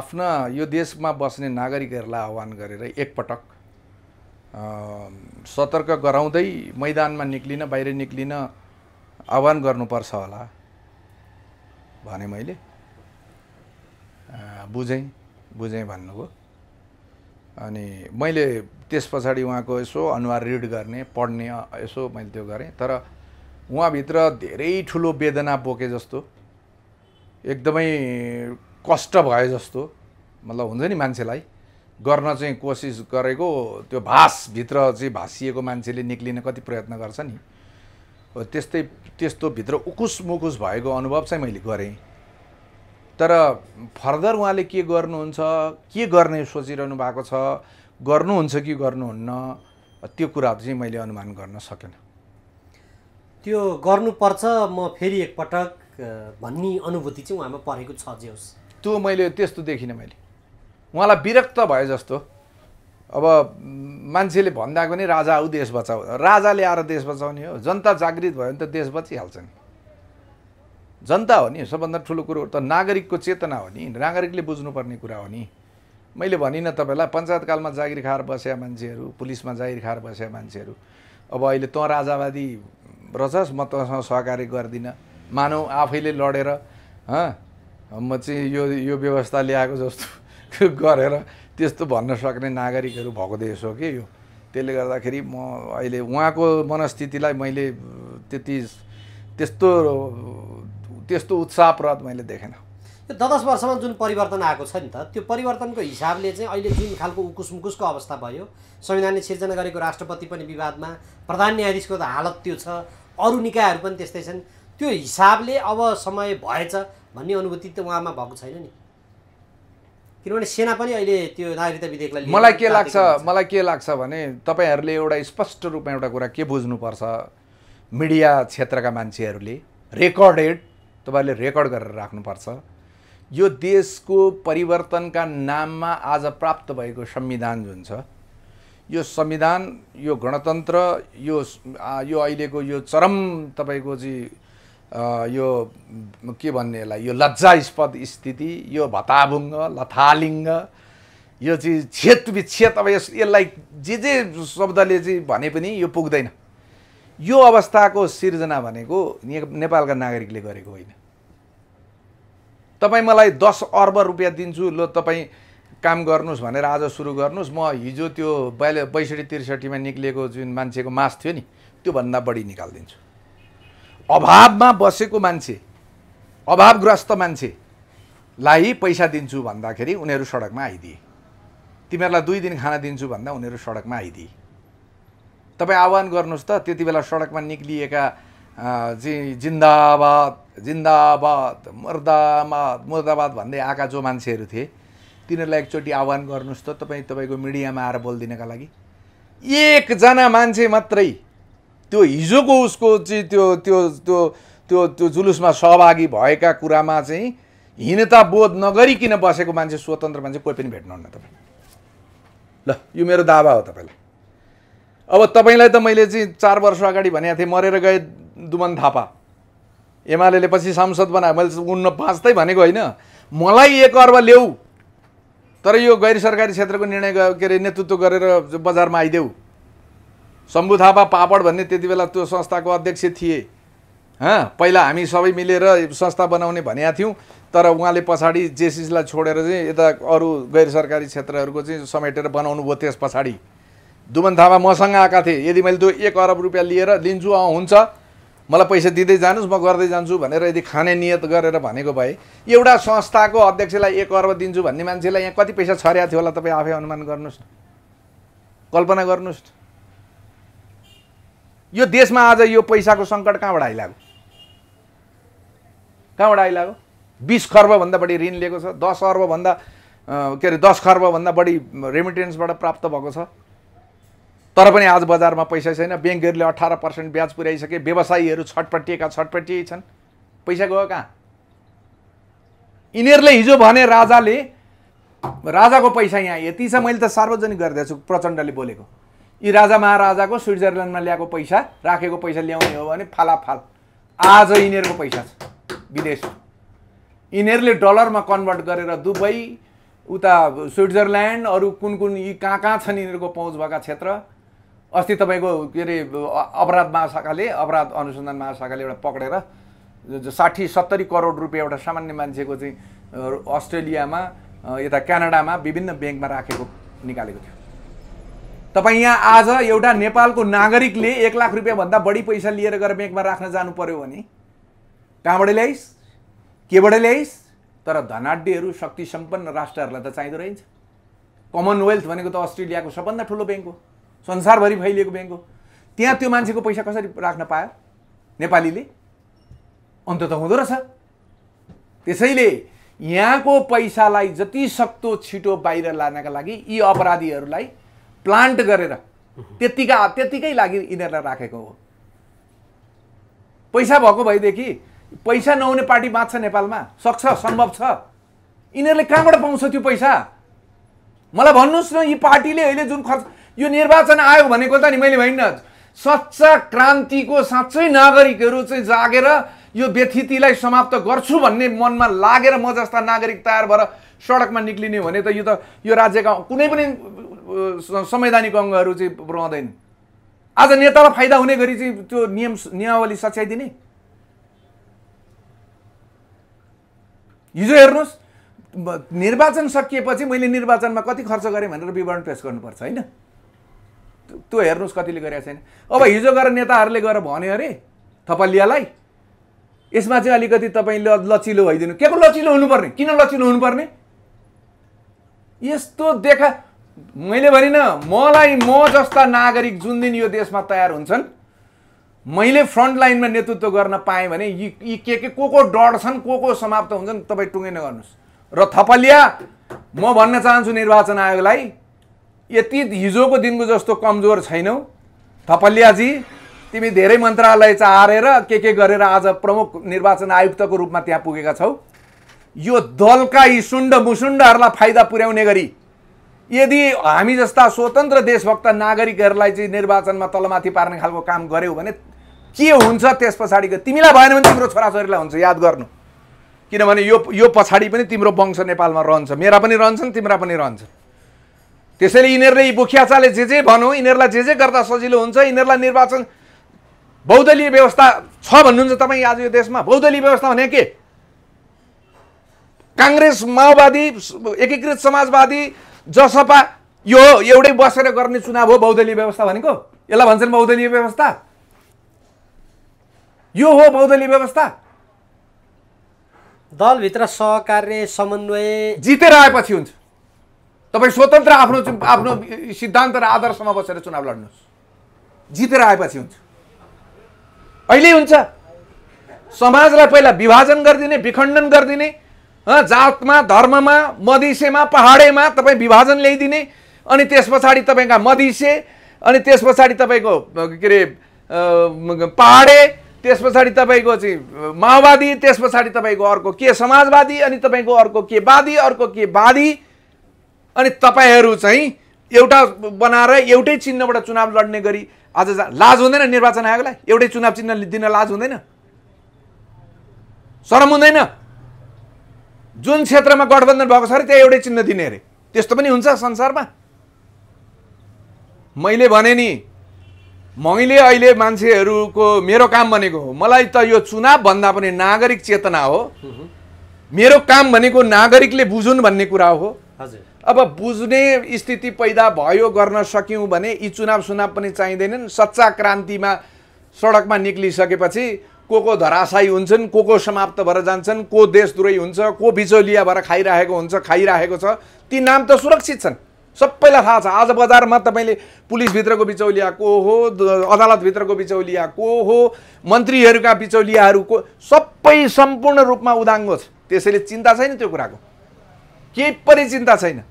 A: आफ्ना यो देशमा बस्ने नागरिकहरूलाई आह्वान गरेर एकपटक सतर्क गराउँदै मैदानमा निक्लिन बाहिर निक्लिन आह्वान गर्नुपर्छ होला भने मैले बुझेँ बुझेँ भन्नुभयो अनि मैले त्यस पछाडि उहाँको यसो अनुहार रिड गर्ने पढ्ने यसो मैले त्यो गरेँ तर उहाँभित्र धेरै ठुलो वेदना बोके जस्तो एकदमै कष्ट भए जस्तो मतलब हुन्छ नि मान्छेलाई गर्न चाहिँ कोसिस गरेको त्यो भाषभित्र चाहिँ भाँसिएको मान्छेले निक्लिने कति प्रयत्न गर्छ नि हो त्यस्तै त्यस्तो भित्र उकुस मुकुस भएको अनुभव चाहिँ मैले गरेँ तर फर्दर उहाँले के गर्नुहुन्छ के गर्ने सोचिरहनु भएको छ गर्नुहुन्छ कि गर्नुहुन्न त्यो कुराहरू चाहिँ मैले अनुमान गर्न सकेन त्यो गर्नुपर्छ म फेरि एकपटक भन्ने अनुभूति चाहिँ उहाँमा परेको छ जे होस् त्यो मैले त्यस्तो देखिनँ मैले उहाँलाई विरक्त भयो जस्तो अब मान्छेले भन्दा पनि राजा आऊ देश बचाऊ राजाले आएर देश बचाउने हो जनता जागृत भयो भने त देश बचिहाल्छ नि जनता हो नि सबभन्दा ठुलो कुरो त नागरिकको चेतना हो नि नागरिकले बुझ्नुपर्ने कुरा हो नि मैले भनिनँ तपाईँलाई पञ्चायतकालमा जागिर खाएर बसेका मान्छेहरू पुलिसमा जागिर खाएर बसेका मान्छेहरू अब अहिले तँ राजावादी रहेछस् म तँसँग सहकार्य गर्दिनँ मानौ आफैले लडेर म चाहिँ यो यो व्यवस्था ल्याएको जस्तो गरेर त्यस्तो भन्न सक्ने नागरिकहरू भएको देश हो कि यो त्यसले गर्दाखेरि म अहिले उहाँको मनस्थितिलाई मैले त्यति त्यस्तो त्यस्तो उत्साहप्रद मैले देखेन
B: यो दस वर्षमा जुन परिवर्तन आएको छ नि त त्यो परिवर्तनको हिसाबले चाहिँ अहिले जुन खालको उकुस मुकुसको अवस्था भयो संविधानले सिर्जना गरेको राष्ट्रपति पनि विवादमा प्रधान न्यायाधीशको त हालत त्यो छ अरू निकायहरू पनि त्यस्तै छन् त्यो हिसाबले अब समय भएछ भन्ने अनुभूति त उहाँमा भएको छैन नि किनभने सेना पनि अहिले त्यो नागरिकता विधेयकलाई मलाई के लाग्छ
A: मलाई के लाग्छ भने तपाईँहरूले एउटा स्पष्ट रूपमा एउटा कुरा के बुझ्नुपर्छ मिडिया क्षेत्रका मान्छेहरूले रेकर्डेड तपाईँहरूले रेकर्ड गरेर राख्नुपर्छ यो देशको परिवर्तनका नाममा आज प्राप्त भएको संविधान जुन छ यो संविधान यो गणतन्त्र यो यो अहिलेको यो चरम तपाईँको चाहिँ यो के भन्ने यसलाई यो लज्जास्पद स्थिति यो भताभुङ्ग लथालिङ्ग यो चाहिँ छेत विच्छेद अब यस यसलाई जे जे शब्दले चाहिँ भने पनि यो पुग्दैन यो अवस्थाको सिर्जना भनेको नेपालका नागरिकले गरेको होइन तपाईँ मलाई दस अर्ब रुपियाँ दिन्छु लो तपाईँ काम गर्नुहोस् भनेर आज सुरु गर्नुहोस् म हिजो त्यो बैल बैसठी त्रिसठीमा निक्लिएको जुन मान्छेको मास थियो नि त्योभन्दा बढी निकालिदिन्छु अभावमा बसेको मान्छे अभावग्रस्त मान्छेलाई पैसा दिन्छु भन्दाखेरि उनीहरू सडकमा आइदिए तिमीहरूलाई दुई दिन खाना दिन्छु भन्दा उनीहरू सडकमा आइदिए तपाईँ आह्वान गर्नुहोस् त त्यति बेला सडकमा निक्लिएका चाहिँ जिन्दाबाद जिन्दाबाद मुर्दाबाद मुर्दाबाद भन्दै आएका जो मान्छेहरू थिए तिनीहरूलाई एकचोटि आह्वान गर्नुहोस् त तपाईँ तपाईँको मिडियामा आएर बोलिदिनका लागि एकजना मान्छे मात्रै त्यो हिजोको उसको चाहिँ त्यो त्यो त्यो त्यो त्यो जुलुसमा सहभागी भएका कुरामा चाहिँ हीनता बोध नगरिकन बसेको मान्छे स्वतन्त्र मान्छे कोही पनि भेट्नुहुन्न तपाईँ ल यो मेरो दावा हो तपाईँलाई अब तपाईँलाई त मैले चाहिँ चार वर्ष अगाडि भनेको थिएँ मरेर गए दुमन थापा एमाले पछि सांसद बनाए मैले उन्न पाँचतै भनेको होइन मलाई एक अर्ब ल्याऊ तर यो गैर सरकारी क्षेत्रको निर्णय के अरे नेतृत्व गरेर बजारमा आइदेऊ शम्भु थापा पापड भन्ने त्यति बेला त्यो संस्थाको अध्यक्ष थिए हँ पहिला हामी सबै मिलेर संस्था बनाउने भनेका थियौँ तर उहाँले पछाडि जेसिसलाई छोडेर चाहिँ यता अरू गैर सरकारी क्षेत्रहरूको चाहिँ समेटेर बनाउनु भयो त्यस पछाडि दुमन थापा मसँग आएका थिए यदि मैले त्यो एक अरब रुपियाँ लिएर लिन्छु अँ हुन्छ मलाई पैसा दिँदै जानुहोस् म गर्दै जान्छु भनेर यदि खाने नियत गरेर भनेको भए एउटा संस्थाको अध्यक्षलाई एक अरब दिन्छु भन्ने मान्छेलाई यहाँ कति पैसा छरिया थियो होला तपाईँ आफै अनुमान गर्नुहोस् कल्पना गर्नुहोस् यो देशमा आज यो पैसाको सङ्कट कहाँबाट आइलाग्यो कहाँबाट आइलाग्यो बिस खर्बभन्दा बढी ऋण लिएको छ दस अर्बभन्दा के अरे दस खर्बभन्दा बढी रेमिटेन्सबाट प्राप्त भएको छ तर पनि आज बजारमा पैसा छैन ब्याङ्कहरूले अठार पर्सेन्ट ब्याज पुर्याइसके व्यवसायीहरू छटपट्टिएका छटपट्टि छन् पैसा गयो कहाँ यिनीहरूले हिजो भने राजाले राजाको पैसा यहाँ यति छ मैले त सार्वजनिक गरिदिएको छु प्रचण्डले बोलेको यी राजा महाराजाको स्विजरल्यान्डमा ल्याएको पैसा राखेको पैसा ल्याउने हो भने फालाफाल आज यिनीहरूको पैसा छ विदेश यिनीहरूले डलरमा कन्भर्ट गरेर दुबई उता स्विजरल्यान्ड अरू कुन कुन यी कहाँ कहाँ छन् यिनीहरूको पहुँच भएका क्षेत्र अस्ति तपाईँको के अरे अपराध महाशाखाले अपराध अनुसन्धान महाशाखाले एउटा पक्रेर साठी सत्तरी करोड रुपियाँ एउटा सामान्य मान्छेको चाहिँ अस्ट्रेलियामा यता क्यानाडामा विभिन्न ब्याङ्कमा राखेको निकालेको थियो तपाईँ यहाँ आज एउटा नेपालको नागरिकले एक लाख रुपियाँभन्दा बढी पैसा लिएर गएर ब्याङ्कमा राख्न जानु पर्यो भने कहाँबाट ल्याइस् केबाट ल्याइस् तर धनाड्यहरू शक्ति सम्पन्न राष्ट्रहरूलाई त चाहिँदो रहेछ कमनवेल्थ भनेको त अस्ट्रेलियाको सबभन्दा ठुलो ब्याङ्क हो संसारभरि फैलिएको ब्याङ्क हो त्यहाँ त्यो मान्छेको पैसा कसरी राख्न पायो नेपालीले अन्त त हुँदो रहेछ त्यसैले यहाँको पैसालाई जति सक्दो छिटो बाहिर लानका लागि यी अपराधीहरूलाई प्लान्ट गरेर त्यतिका त्यतिकै लागि यिनीहरूलाई राखेको हो पैसा भएको भएदेखि पैसा नहुने पार्टी बाँच्छ नेपालमा सक्छ सम्भव छ यिनीहरूले कहाँबाट पाउँछ त्यो पैसा मलाई भन्नुहोस् न यी पार्टीले अहिले जुन खर्च यो निर्वाचन आयोग भनेको त नि मैले होइन सच्चा क्रान्तिको साँच्चै नागरिकहरू चाहिँ जागेर यो व्यथितिलाई समाप्त गर्छु भन्ने मनमा लागेर म जस्ता नागरिक तयार भएर सडकमा निक्लिने भने त यो त यो राज्यका कुनै पनि संवैधानिक अङ्गहरू चाहिँ रहँदैन आज नेतालाई फाइदा हुने गरी चाहिँ त्यो नियम नियमावली सच्याइदिने हिजो हेर्नुहोस् निर्वाचन सकिएपछि मैले निर्वाचनमा कति खर्च गरेँ भनेर विवरण पेस गर्नुपर्छ होइन त्यो हेर्नुहोस् कतिले गरेका छैन अब हिजो गएर नेताहरूले गएर भन्यो अरे थपलियालाई यसमा चाहिँ अलिकति तपाईँले लचिलो भइदिनु के को लचिलो हुनुपर्ने किन लचिलो हुनुपर्ने यस्तो देखा मैले भनिनँ मलाई म जस्ता नागरिक जुन दिन यो देशमा तयार हुन्छन् मैले फ्रन्ट लाइनमा नेतृत्व गर्न पाएँ भने यी यी के के को को डढ्छन् को को समाप्त हुन्छन् तपाईँ टुङ्गे नगर्नुहोस् र थपलिया म भन्न चाहन्छु निर्वाचन आयोगलाई यति हिजोको दिनको जस्तो कमजोर छैनौ थपलियाजी तिमी धेरै मन्त्रालय चाहेर के के गरेर आज प्रमुख निर्वाचन आयुक्तको रूपमा त्यहाँ पुगेका छौ यो दलका यी सुण्ड मुसुण्डहरूलाई फाइदा पुर्याउने गरी यदि हामी जस्ता स्वतन्त्र देशभक्त नागरिकहरूलाई चाहिँ निर्वाचनमा तलमाथि पार्ने खालको काम गऱ्यौ भने के हुन्छ त्यस पछाडिको तिमीलाई भएन भने तिम्रो छोराछोरीलाई हुन्छ याद गर्नु किनभने यो यो पछाडि पनि तिम्रो वंश नेपालमा रहन्छ मेरा पनि रहन्छन् तिम्रा पनि रहन्छन् त्यसैले यिनीहरूले यी मुखियाचाले जे जे भनौँ यिनीहरूलाई जे जे गर्दा सजिलो हुन्छ यिनीहरूलाई निर्वाचन बहुदलीय व्यवस्था छ भन्नुहुन्छ तपाईँ आज यो देशमा बहुदलीय व्यवस्था भने के काङ्ग्रेस माओवादी एकीकृत समाजवादी जसपा यो एउटै बसेर गर्ने चुनाव हो बहुदलीय व्यवस्था भनेको यसलाई भन्छन् बहुदलीय व्यवस्था यो हो बहुदलीय व्यवस्था दलभित्र सहकार्य समन्वय जितेर आएपछि हुन्छ तपाईँ स्वतन्त्र आफ्नो आफ्नो सिद्धान्त र आदर्शमा बसेर चुनाव लड्नुहोस् जितेर आएपछि हुन्छ अहिले हुन्छ समाजलाई पहिला विभाजन गरिदिने विखण्डन गरिदिने जातमा धर्ममा मधेसेमा पहाडेमा तपाईँ विभाजन ल्याइदिने अनि त्यस पछाडि तपाईँका मधिसे अनि त्यस पछाडि तपाईँको के अरे पहाडे त्यस पछाडि तपाईँको चाहिँ माओवादी त्यस पछाडि तपाईँको अर्को के समाजवादी अनि तपाईँको अर्को के वादी अर्को के वादी अनि तपाईँहरू चाहिँ एउटा बनाएर एउटै चिन्हबाट चुनाव लड्ने गरी आज लाज हुँदैन निर्वाचन आयोगलाई एउटै चुनाव चिन्ह दिन लाज हुँदैन शरम हुँदैन जुन क्षेत्रमा गठबन्धन भएको छ अरे त्यहाँ एउटै चिन्ह दिने अरे त्यस्तो पनि हुन्छ संसारमा मैले भने नि मैले अहिले मान्छेहरूको मेरो काम भनेको हो मलाई त यो चुनाव भन्दा पनि नागरिक चेतना हो मेरो काम भनेको नागरिकले बुझुन् भन्ने कुरा हो हजुर अब बुझ्ने स्थिति पैदा भयो गर्न सक्यौँ भने यी चुनाव सुनाव पनि चाहिँदैनन् सच्चा क्रान्तिमा सडकमा निक्लिसकेपछि को को धराशायी हुन्छन् को को समाप्त भएर जान्छन् को देशद्रोही हुन्छ को बिचौलिया भएर खाइरहेको हुन्छ खाइरहेको छ ती नाम त सुरक्षित छन् सबैलाई थाहा छ आज बजारमा तपाईँले पुलिसभित्रको बिचौलिया को हो अदालतभित्रको बिचौलिया को हो मन्त्रीहरूका बिचौलियाहरू को सबै सम्पूर्ण रूपमा उदाङ्गो छ त्यसैले चिन्ता छैन त्यो कुराको केही पनि चिन्ता छैन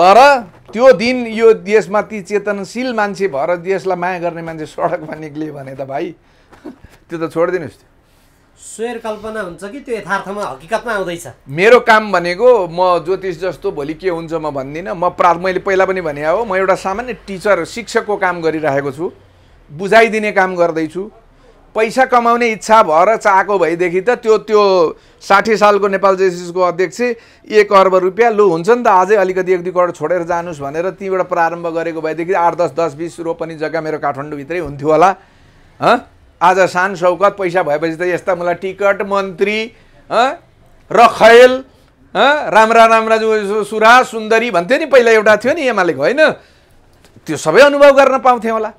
A: तर त्यो दिन यो देशमा ती चेतनशील मान्छे भएर देशलाई माया गर्ने मान्छे सडकमा निक्लियो भने त भाइ त्यो त छोडिदिनुहोस् त्यो
B: स्वर कल्पना हुन्छ कि त्यो यथार्थमा हकिकतमा आउँदैछ
A: मेरो काम भनेको म ज्योतिष जस्तो भोलि के हुन्छ म भन्दिनँ म प्रा मैले पहिला पनि भने हो म एउटा सामान्य टिचर शिक्षकको काम गरिरहेको छु बुझाइदिने काम गर्दैछु पैसा कमाउने इच्छा भएर चाहेको भएदेखि त त्यो त्यो साठी सालको नेपाल जेसिसको अध्यक्ष एक अर्ब रुपियाँ लु हुन्छ नि त आजै अलिकति एक दुई करोड छोडेर जानुहोस् भनेर त्यहीँबाट प्रारम्भ गरेको भएदेखि आठ दस दस बिस रोपनी जग्गा मेरो काठमाडौँभित्रै हुन्थ्यो होला हँ आज सान सौकत पैसा भएपछि त यस्ता मलाई टिकट मन्त्री रखैल राम्रा राम्रा सुरा सुन्दरी भन्थ्यो नि पहिला एउटा थियो नि एमालेको होइन त्यो सबै अनुभव गर्न पाउँथेँ होला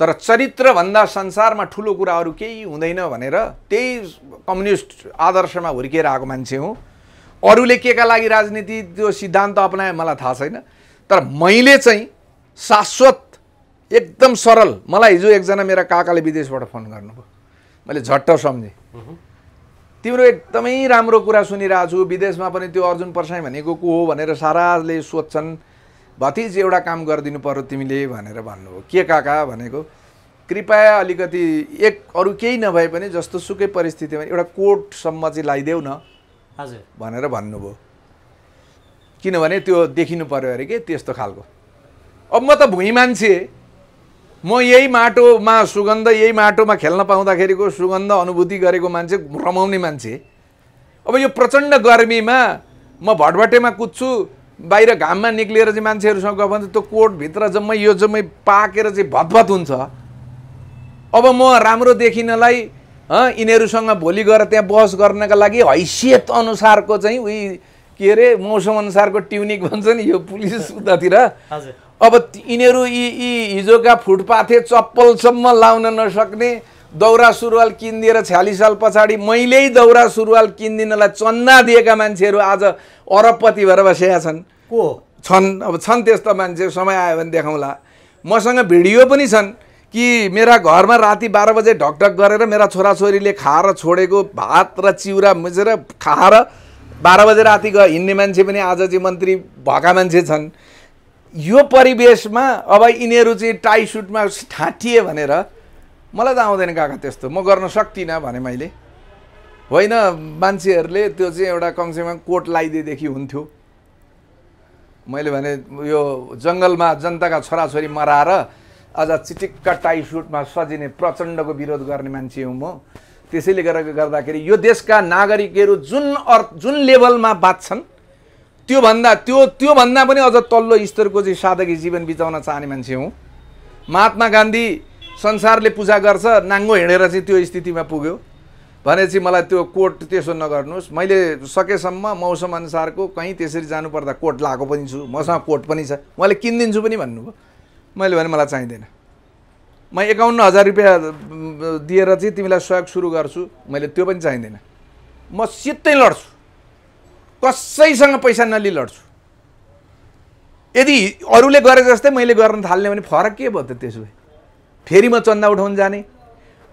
A: तर चरित्रभन्दा संसारमा ठुलो कुरा अरू केही हुँदैन भनेर त्यही कम्युनिस्ट आदर्शमा हुर्किएर आएको मान्छे हुँ अरूले के का लागि राजनीति त्यो सिद्धान्त अपनाए मलाई थाहा छैन तर मैले चाहिँ शाश्वत एकदम सरल मलाई हिजो एकजना मेरा काकाले विदेशबाट फोन गर्नुभयो मैले झट्ट सम्झेँ तिम्रो एकदमै राम्रो कुरा सुनिरहेको छु विदेशमा पनि त्यो अर्जुन प्रसाई भनेको को हो भनेर साराले सोध्छन् भतिज एउटा काम गरिदिनु पर्यो तिमीले भनेर भन्नु भन्नुभयो के काका भनेको कृपया अलिकति एक अरू केही नभए पनि जस्तो सुकै परिस्थितिमा एउटा कोर्टसम्म चाहिँ लगाइदेऊ न हजुर भनेर भन्नुभयो किनभने त्यो देखिनु पऱ्यो अरे के त्यस्तो खालको अब म त भुइँ मान्छे म यही माटोमा सुगन्ध यही माटोमा खेल्न पाउँदाखेरिको सुगन्ध अनुभूति गरेको मान्छे रमाउने मान्छे अब यो प्रचण्ड गर्मीमा म भटभटेमा कुद्छु बाहिर घाममा निक्लिएर चाहिँ मान्छेहरूसँग गयो भने त्यो कोटभित्र जम्मै यो जम्मै पाकेर चाहिँ भतभत हुन्छ अब म राम्रो देखिनलाई यिनीहरूसँग भोलि गएर त्यहाँ बहस गर्नका लागि हैसियत अनुसारको चाहिँ उही के अरे मौसम अनुसारको ट्युनिक भन्छ नि यो पुलिस उतातिर अब यिनीहरू यी यी हिजोका फुटपाथे चप्पलसम्म लाउन नसक्ने दौरा सुरुवाल किनिदिएर छ्यालिस साल पछाडि मैलै दौरा सुरुवाल किनिदिनलाई चन्ना दिएका मान्छेहरू आज अरबपति भएर बसेका छन् को छन् अब छन् त्यस्तो मान्छे समय आयो भने देखाउँला मसँग भिडियो पनि छन् कि मेरा घरमा राति बाह्र बजे ढकढक गरेर मेरा छोराछोरीले खाएर छोडेको भात र चिउरा मुजेर खाएर बाह्र बजे राति गए हिँड्ने मान्छे पनि आज चाहिँ मन्त्री भएका मान्छे छन् यो परिवेशमा अब यिनीहरू चाहिँ टाइसुटमा ठाँटिए भनेर मलाई त आउँदैन काका त्यस्तो म गर्न सक्दिनँ भने मैले होइन मान्छेहरूले त्यो चाहिँ एउटा कमसेकम कोट लगाइदिएदेखि हुन्थ्यो मैले भने यो जङ्गलमा जनताका छोराछोरी मराएर अझ चिटिक्क टाई सुटमा सजिने प्रचण्डको विरोध गर्ने मान्छे हुँ म त्यसैले गरेर गर्दाखेरि यो देशका नागरिकहरू जुन अर्थ जुन लेभलमा बाँच्छन् त्योभन्दा त्यो त्योभन्दा पनि अझ तल्लो स्तरको चाहिँ साधकी जीवन बिताउन चाहने मान्छे हुँ महात्मा गान्धी संसारले पूजा गर्छ नाङ्गो हिँडेर चाहिँ त्यो स्थितिमा पुग्यो भने चाहिँ मलाई त्यो कोट त्यसो नगर्नुहोस् मैले सकेसम्म मौसम अनुसारको कहीँ त्यसरी जानुपर्दा कोट लगाएको पनि छु मसँग कोट पनि छ उहाँले किनिदिन्छु पनि भन्नुभयो मैले भने मलाई चाहिँदैन म एकाउन्न हजार रुपियाँ दिएर चाहिँ तिमीलाई सहयोग सुरु गर्छु मैले त्यो पनि चाहिँदैन म सित्तै लड्छु कसैसँग पैसा नलि लड्छु यदि अरूले गरे जस्तै मैले गर्न थाल्ने भने फरक के भयो त त्यसो भए फेरि म चन्दा उठाउन जाने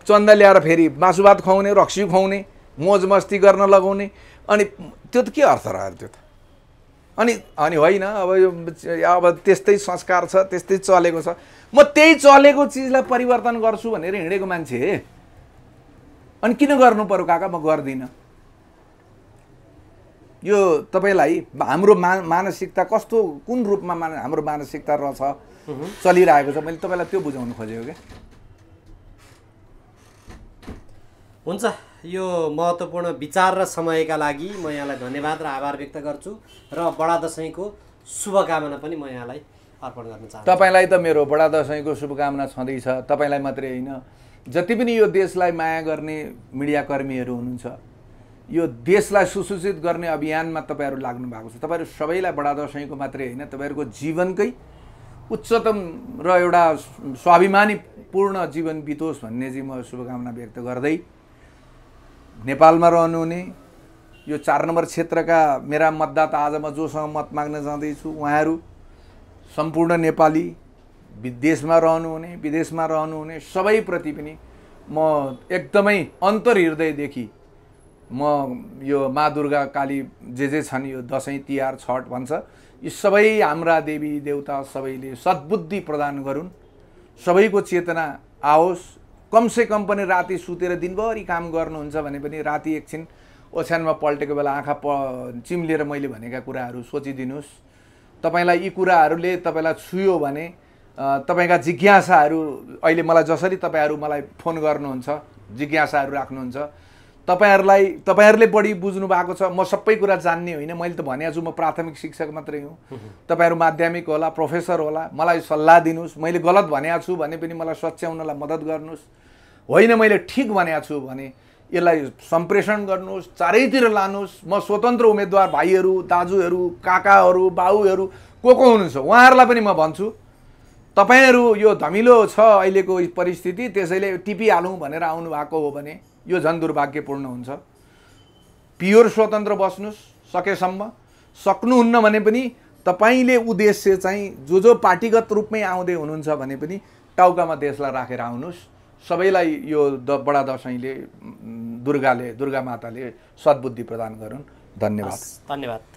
A: चन्दा ल्याएर फेरि मासु भात खुवाउने रक्सी खुवाउने मोज मस्ती गर्न लगाउने अनि त्यो त के अर्थ रह्यो त्यो त अनि अनि होइन अब यो अब त्यस्तै संस्कार छ त्यस्तै चलेको छ म त्यही चलेको चिजलाई परिवर्तन गर्छु भनेर हिँडेको मान्छे अनि किन गर्नु पऱ्यो काका म गर्दिनँ यो तपाईँलाई हाम्रो मा मानसिकता कस्तो कुन रूपमा मान हाम्रो मानसिकता रहेछ चलिरहेको छ मैले तपाईँलाई त्यो बुझाउनु खोजेको क्या
B: हुन्छ यो महत्त्वपूर्ण विचार र समयका लागि म यहाँलाई धन्यवाद र आभार व्यक्त गर्छु र बडा दसैँको शुभकामना पनि म यहाँलाई अर्पण गर्न चाहन्छु
A: तपाईँलाई त मेरो बडा दसैँको शुभकामना छँदैछ तपाईँलाई मात्रै होइन जति पनि यो देशलाई माया गर्ने मिडियाकर्मीहरू हुनुहुन्छ यो देशलाई सुसूचित गर्ने अभियानमा तपाईँहरू लाग्नु भएको छ तपाईँहरू सबैलाई बडा दसैँको मात्रै होइन तपाईँहरूको जीवनकै उच्चतम र एउटा स्वाभिमानीपूर्ण जीवन बितोस् भन्ने चाहिँ म शुभकामना व्यक्त गर्दै नेपालमा रहनुहुने यो चार नम्बर क्षेत्रका मेरा मतदाता आज म जोसँग मत माग्न जाँदैछु उहाँहरू सम्पूर्ण नेपाली विदेशमा रहनुहुने विदेशमा रहनुहुने सबैप्रति पनि म एकदमै अन्तर अन्तर्हृदयदेखि म यो मा दुर्गा काली जे जे छन् यो दसैँ तिहार छठ भन्छ यी सबै हाम्रा देवी देवता सबैले सद्बुद्धि प्रदान गरून् सबैको चेतना आओस् कमसे कम पनि राति सुतेर दिनभरि काम गर्नुहुन्छ भने पनि राति एकछिन ओछ्यानमा पल्टेको बेला आँखा प चिम्लिएर मैले भनेका कुराहरू सोचिदिनुहोस् तपाईँलाई यी कुराहरूले तपाईँलाई छुयो भने तपाईँका जिज्ञासाहरू अहिले मलाई जसरी तपाईँहरू मलाई फोन गर्नुहुन्छ जिज्ञासाहरू राख्नुहुन्छ तपाईँहरूलाई तपाईँहरूले बढी बुझ्नु भएको छ म सबै कुरा जान्ने होइन मैले त भने छु म प्राथमिक शिक्षक मात्रै हुँ तपाईँहरू माध्यमिक होला प्रोफेसर होला मलाई सल्लाह दिनुहोस् मैले गलत भने छु भने पनि मलाई सच्याउनलाई मद्दत गर्नुहोस् होइन मैले ठिक भने छु भने यसलाई सम्प्रेषण गर्नुहोस् चारैतिर लानुहोस् म स्वतन्त्र उम्मेद्वार भाइहरू दाजुहरू काकाहरू बाउहरू को को हुनुहुन्छ उहाँहरूलाई पनि म भन्छु तपाईँहरू यो धमिलो छ अहिलेको परिस्थिति त्यसैले टिपिहालौँ भनेर आउनु भएको हो भने यो झन् दुर्भाग्यपूर्ण हुन्छ प्योर स्वतन्त्र बस्नुहोस् सकेसम्म सक्नुहुन्न भने पनि तपाईँले उद्देश्य चाहिँ जो जो पार्टीगत रूपमै आउँदै हुनुहुन्छ भने पनि टाउकामा देशलाई राखेर आउनुहोस् सबैलाई यो द बडा दसैँले दुर्गाले दुर्गा माताले सद्बुद्धि प्रदान गरून् धन्यवाद
B: धन्यवाद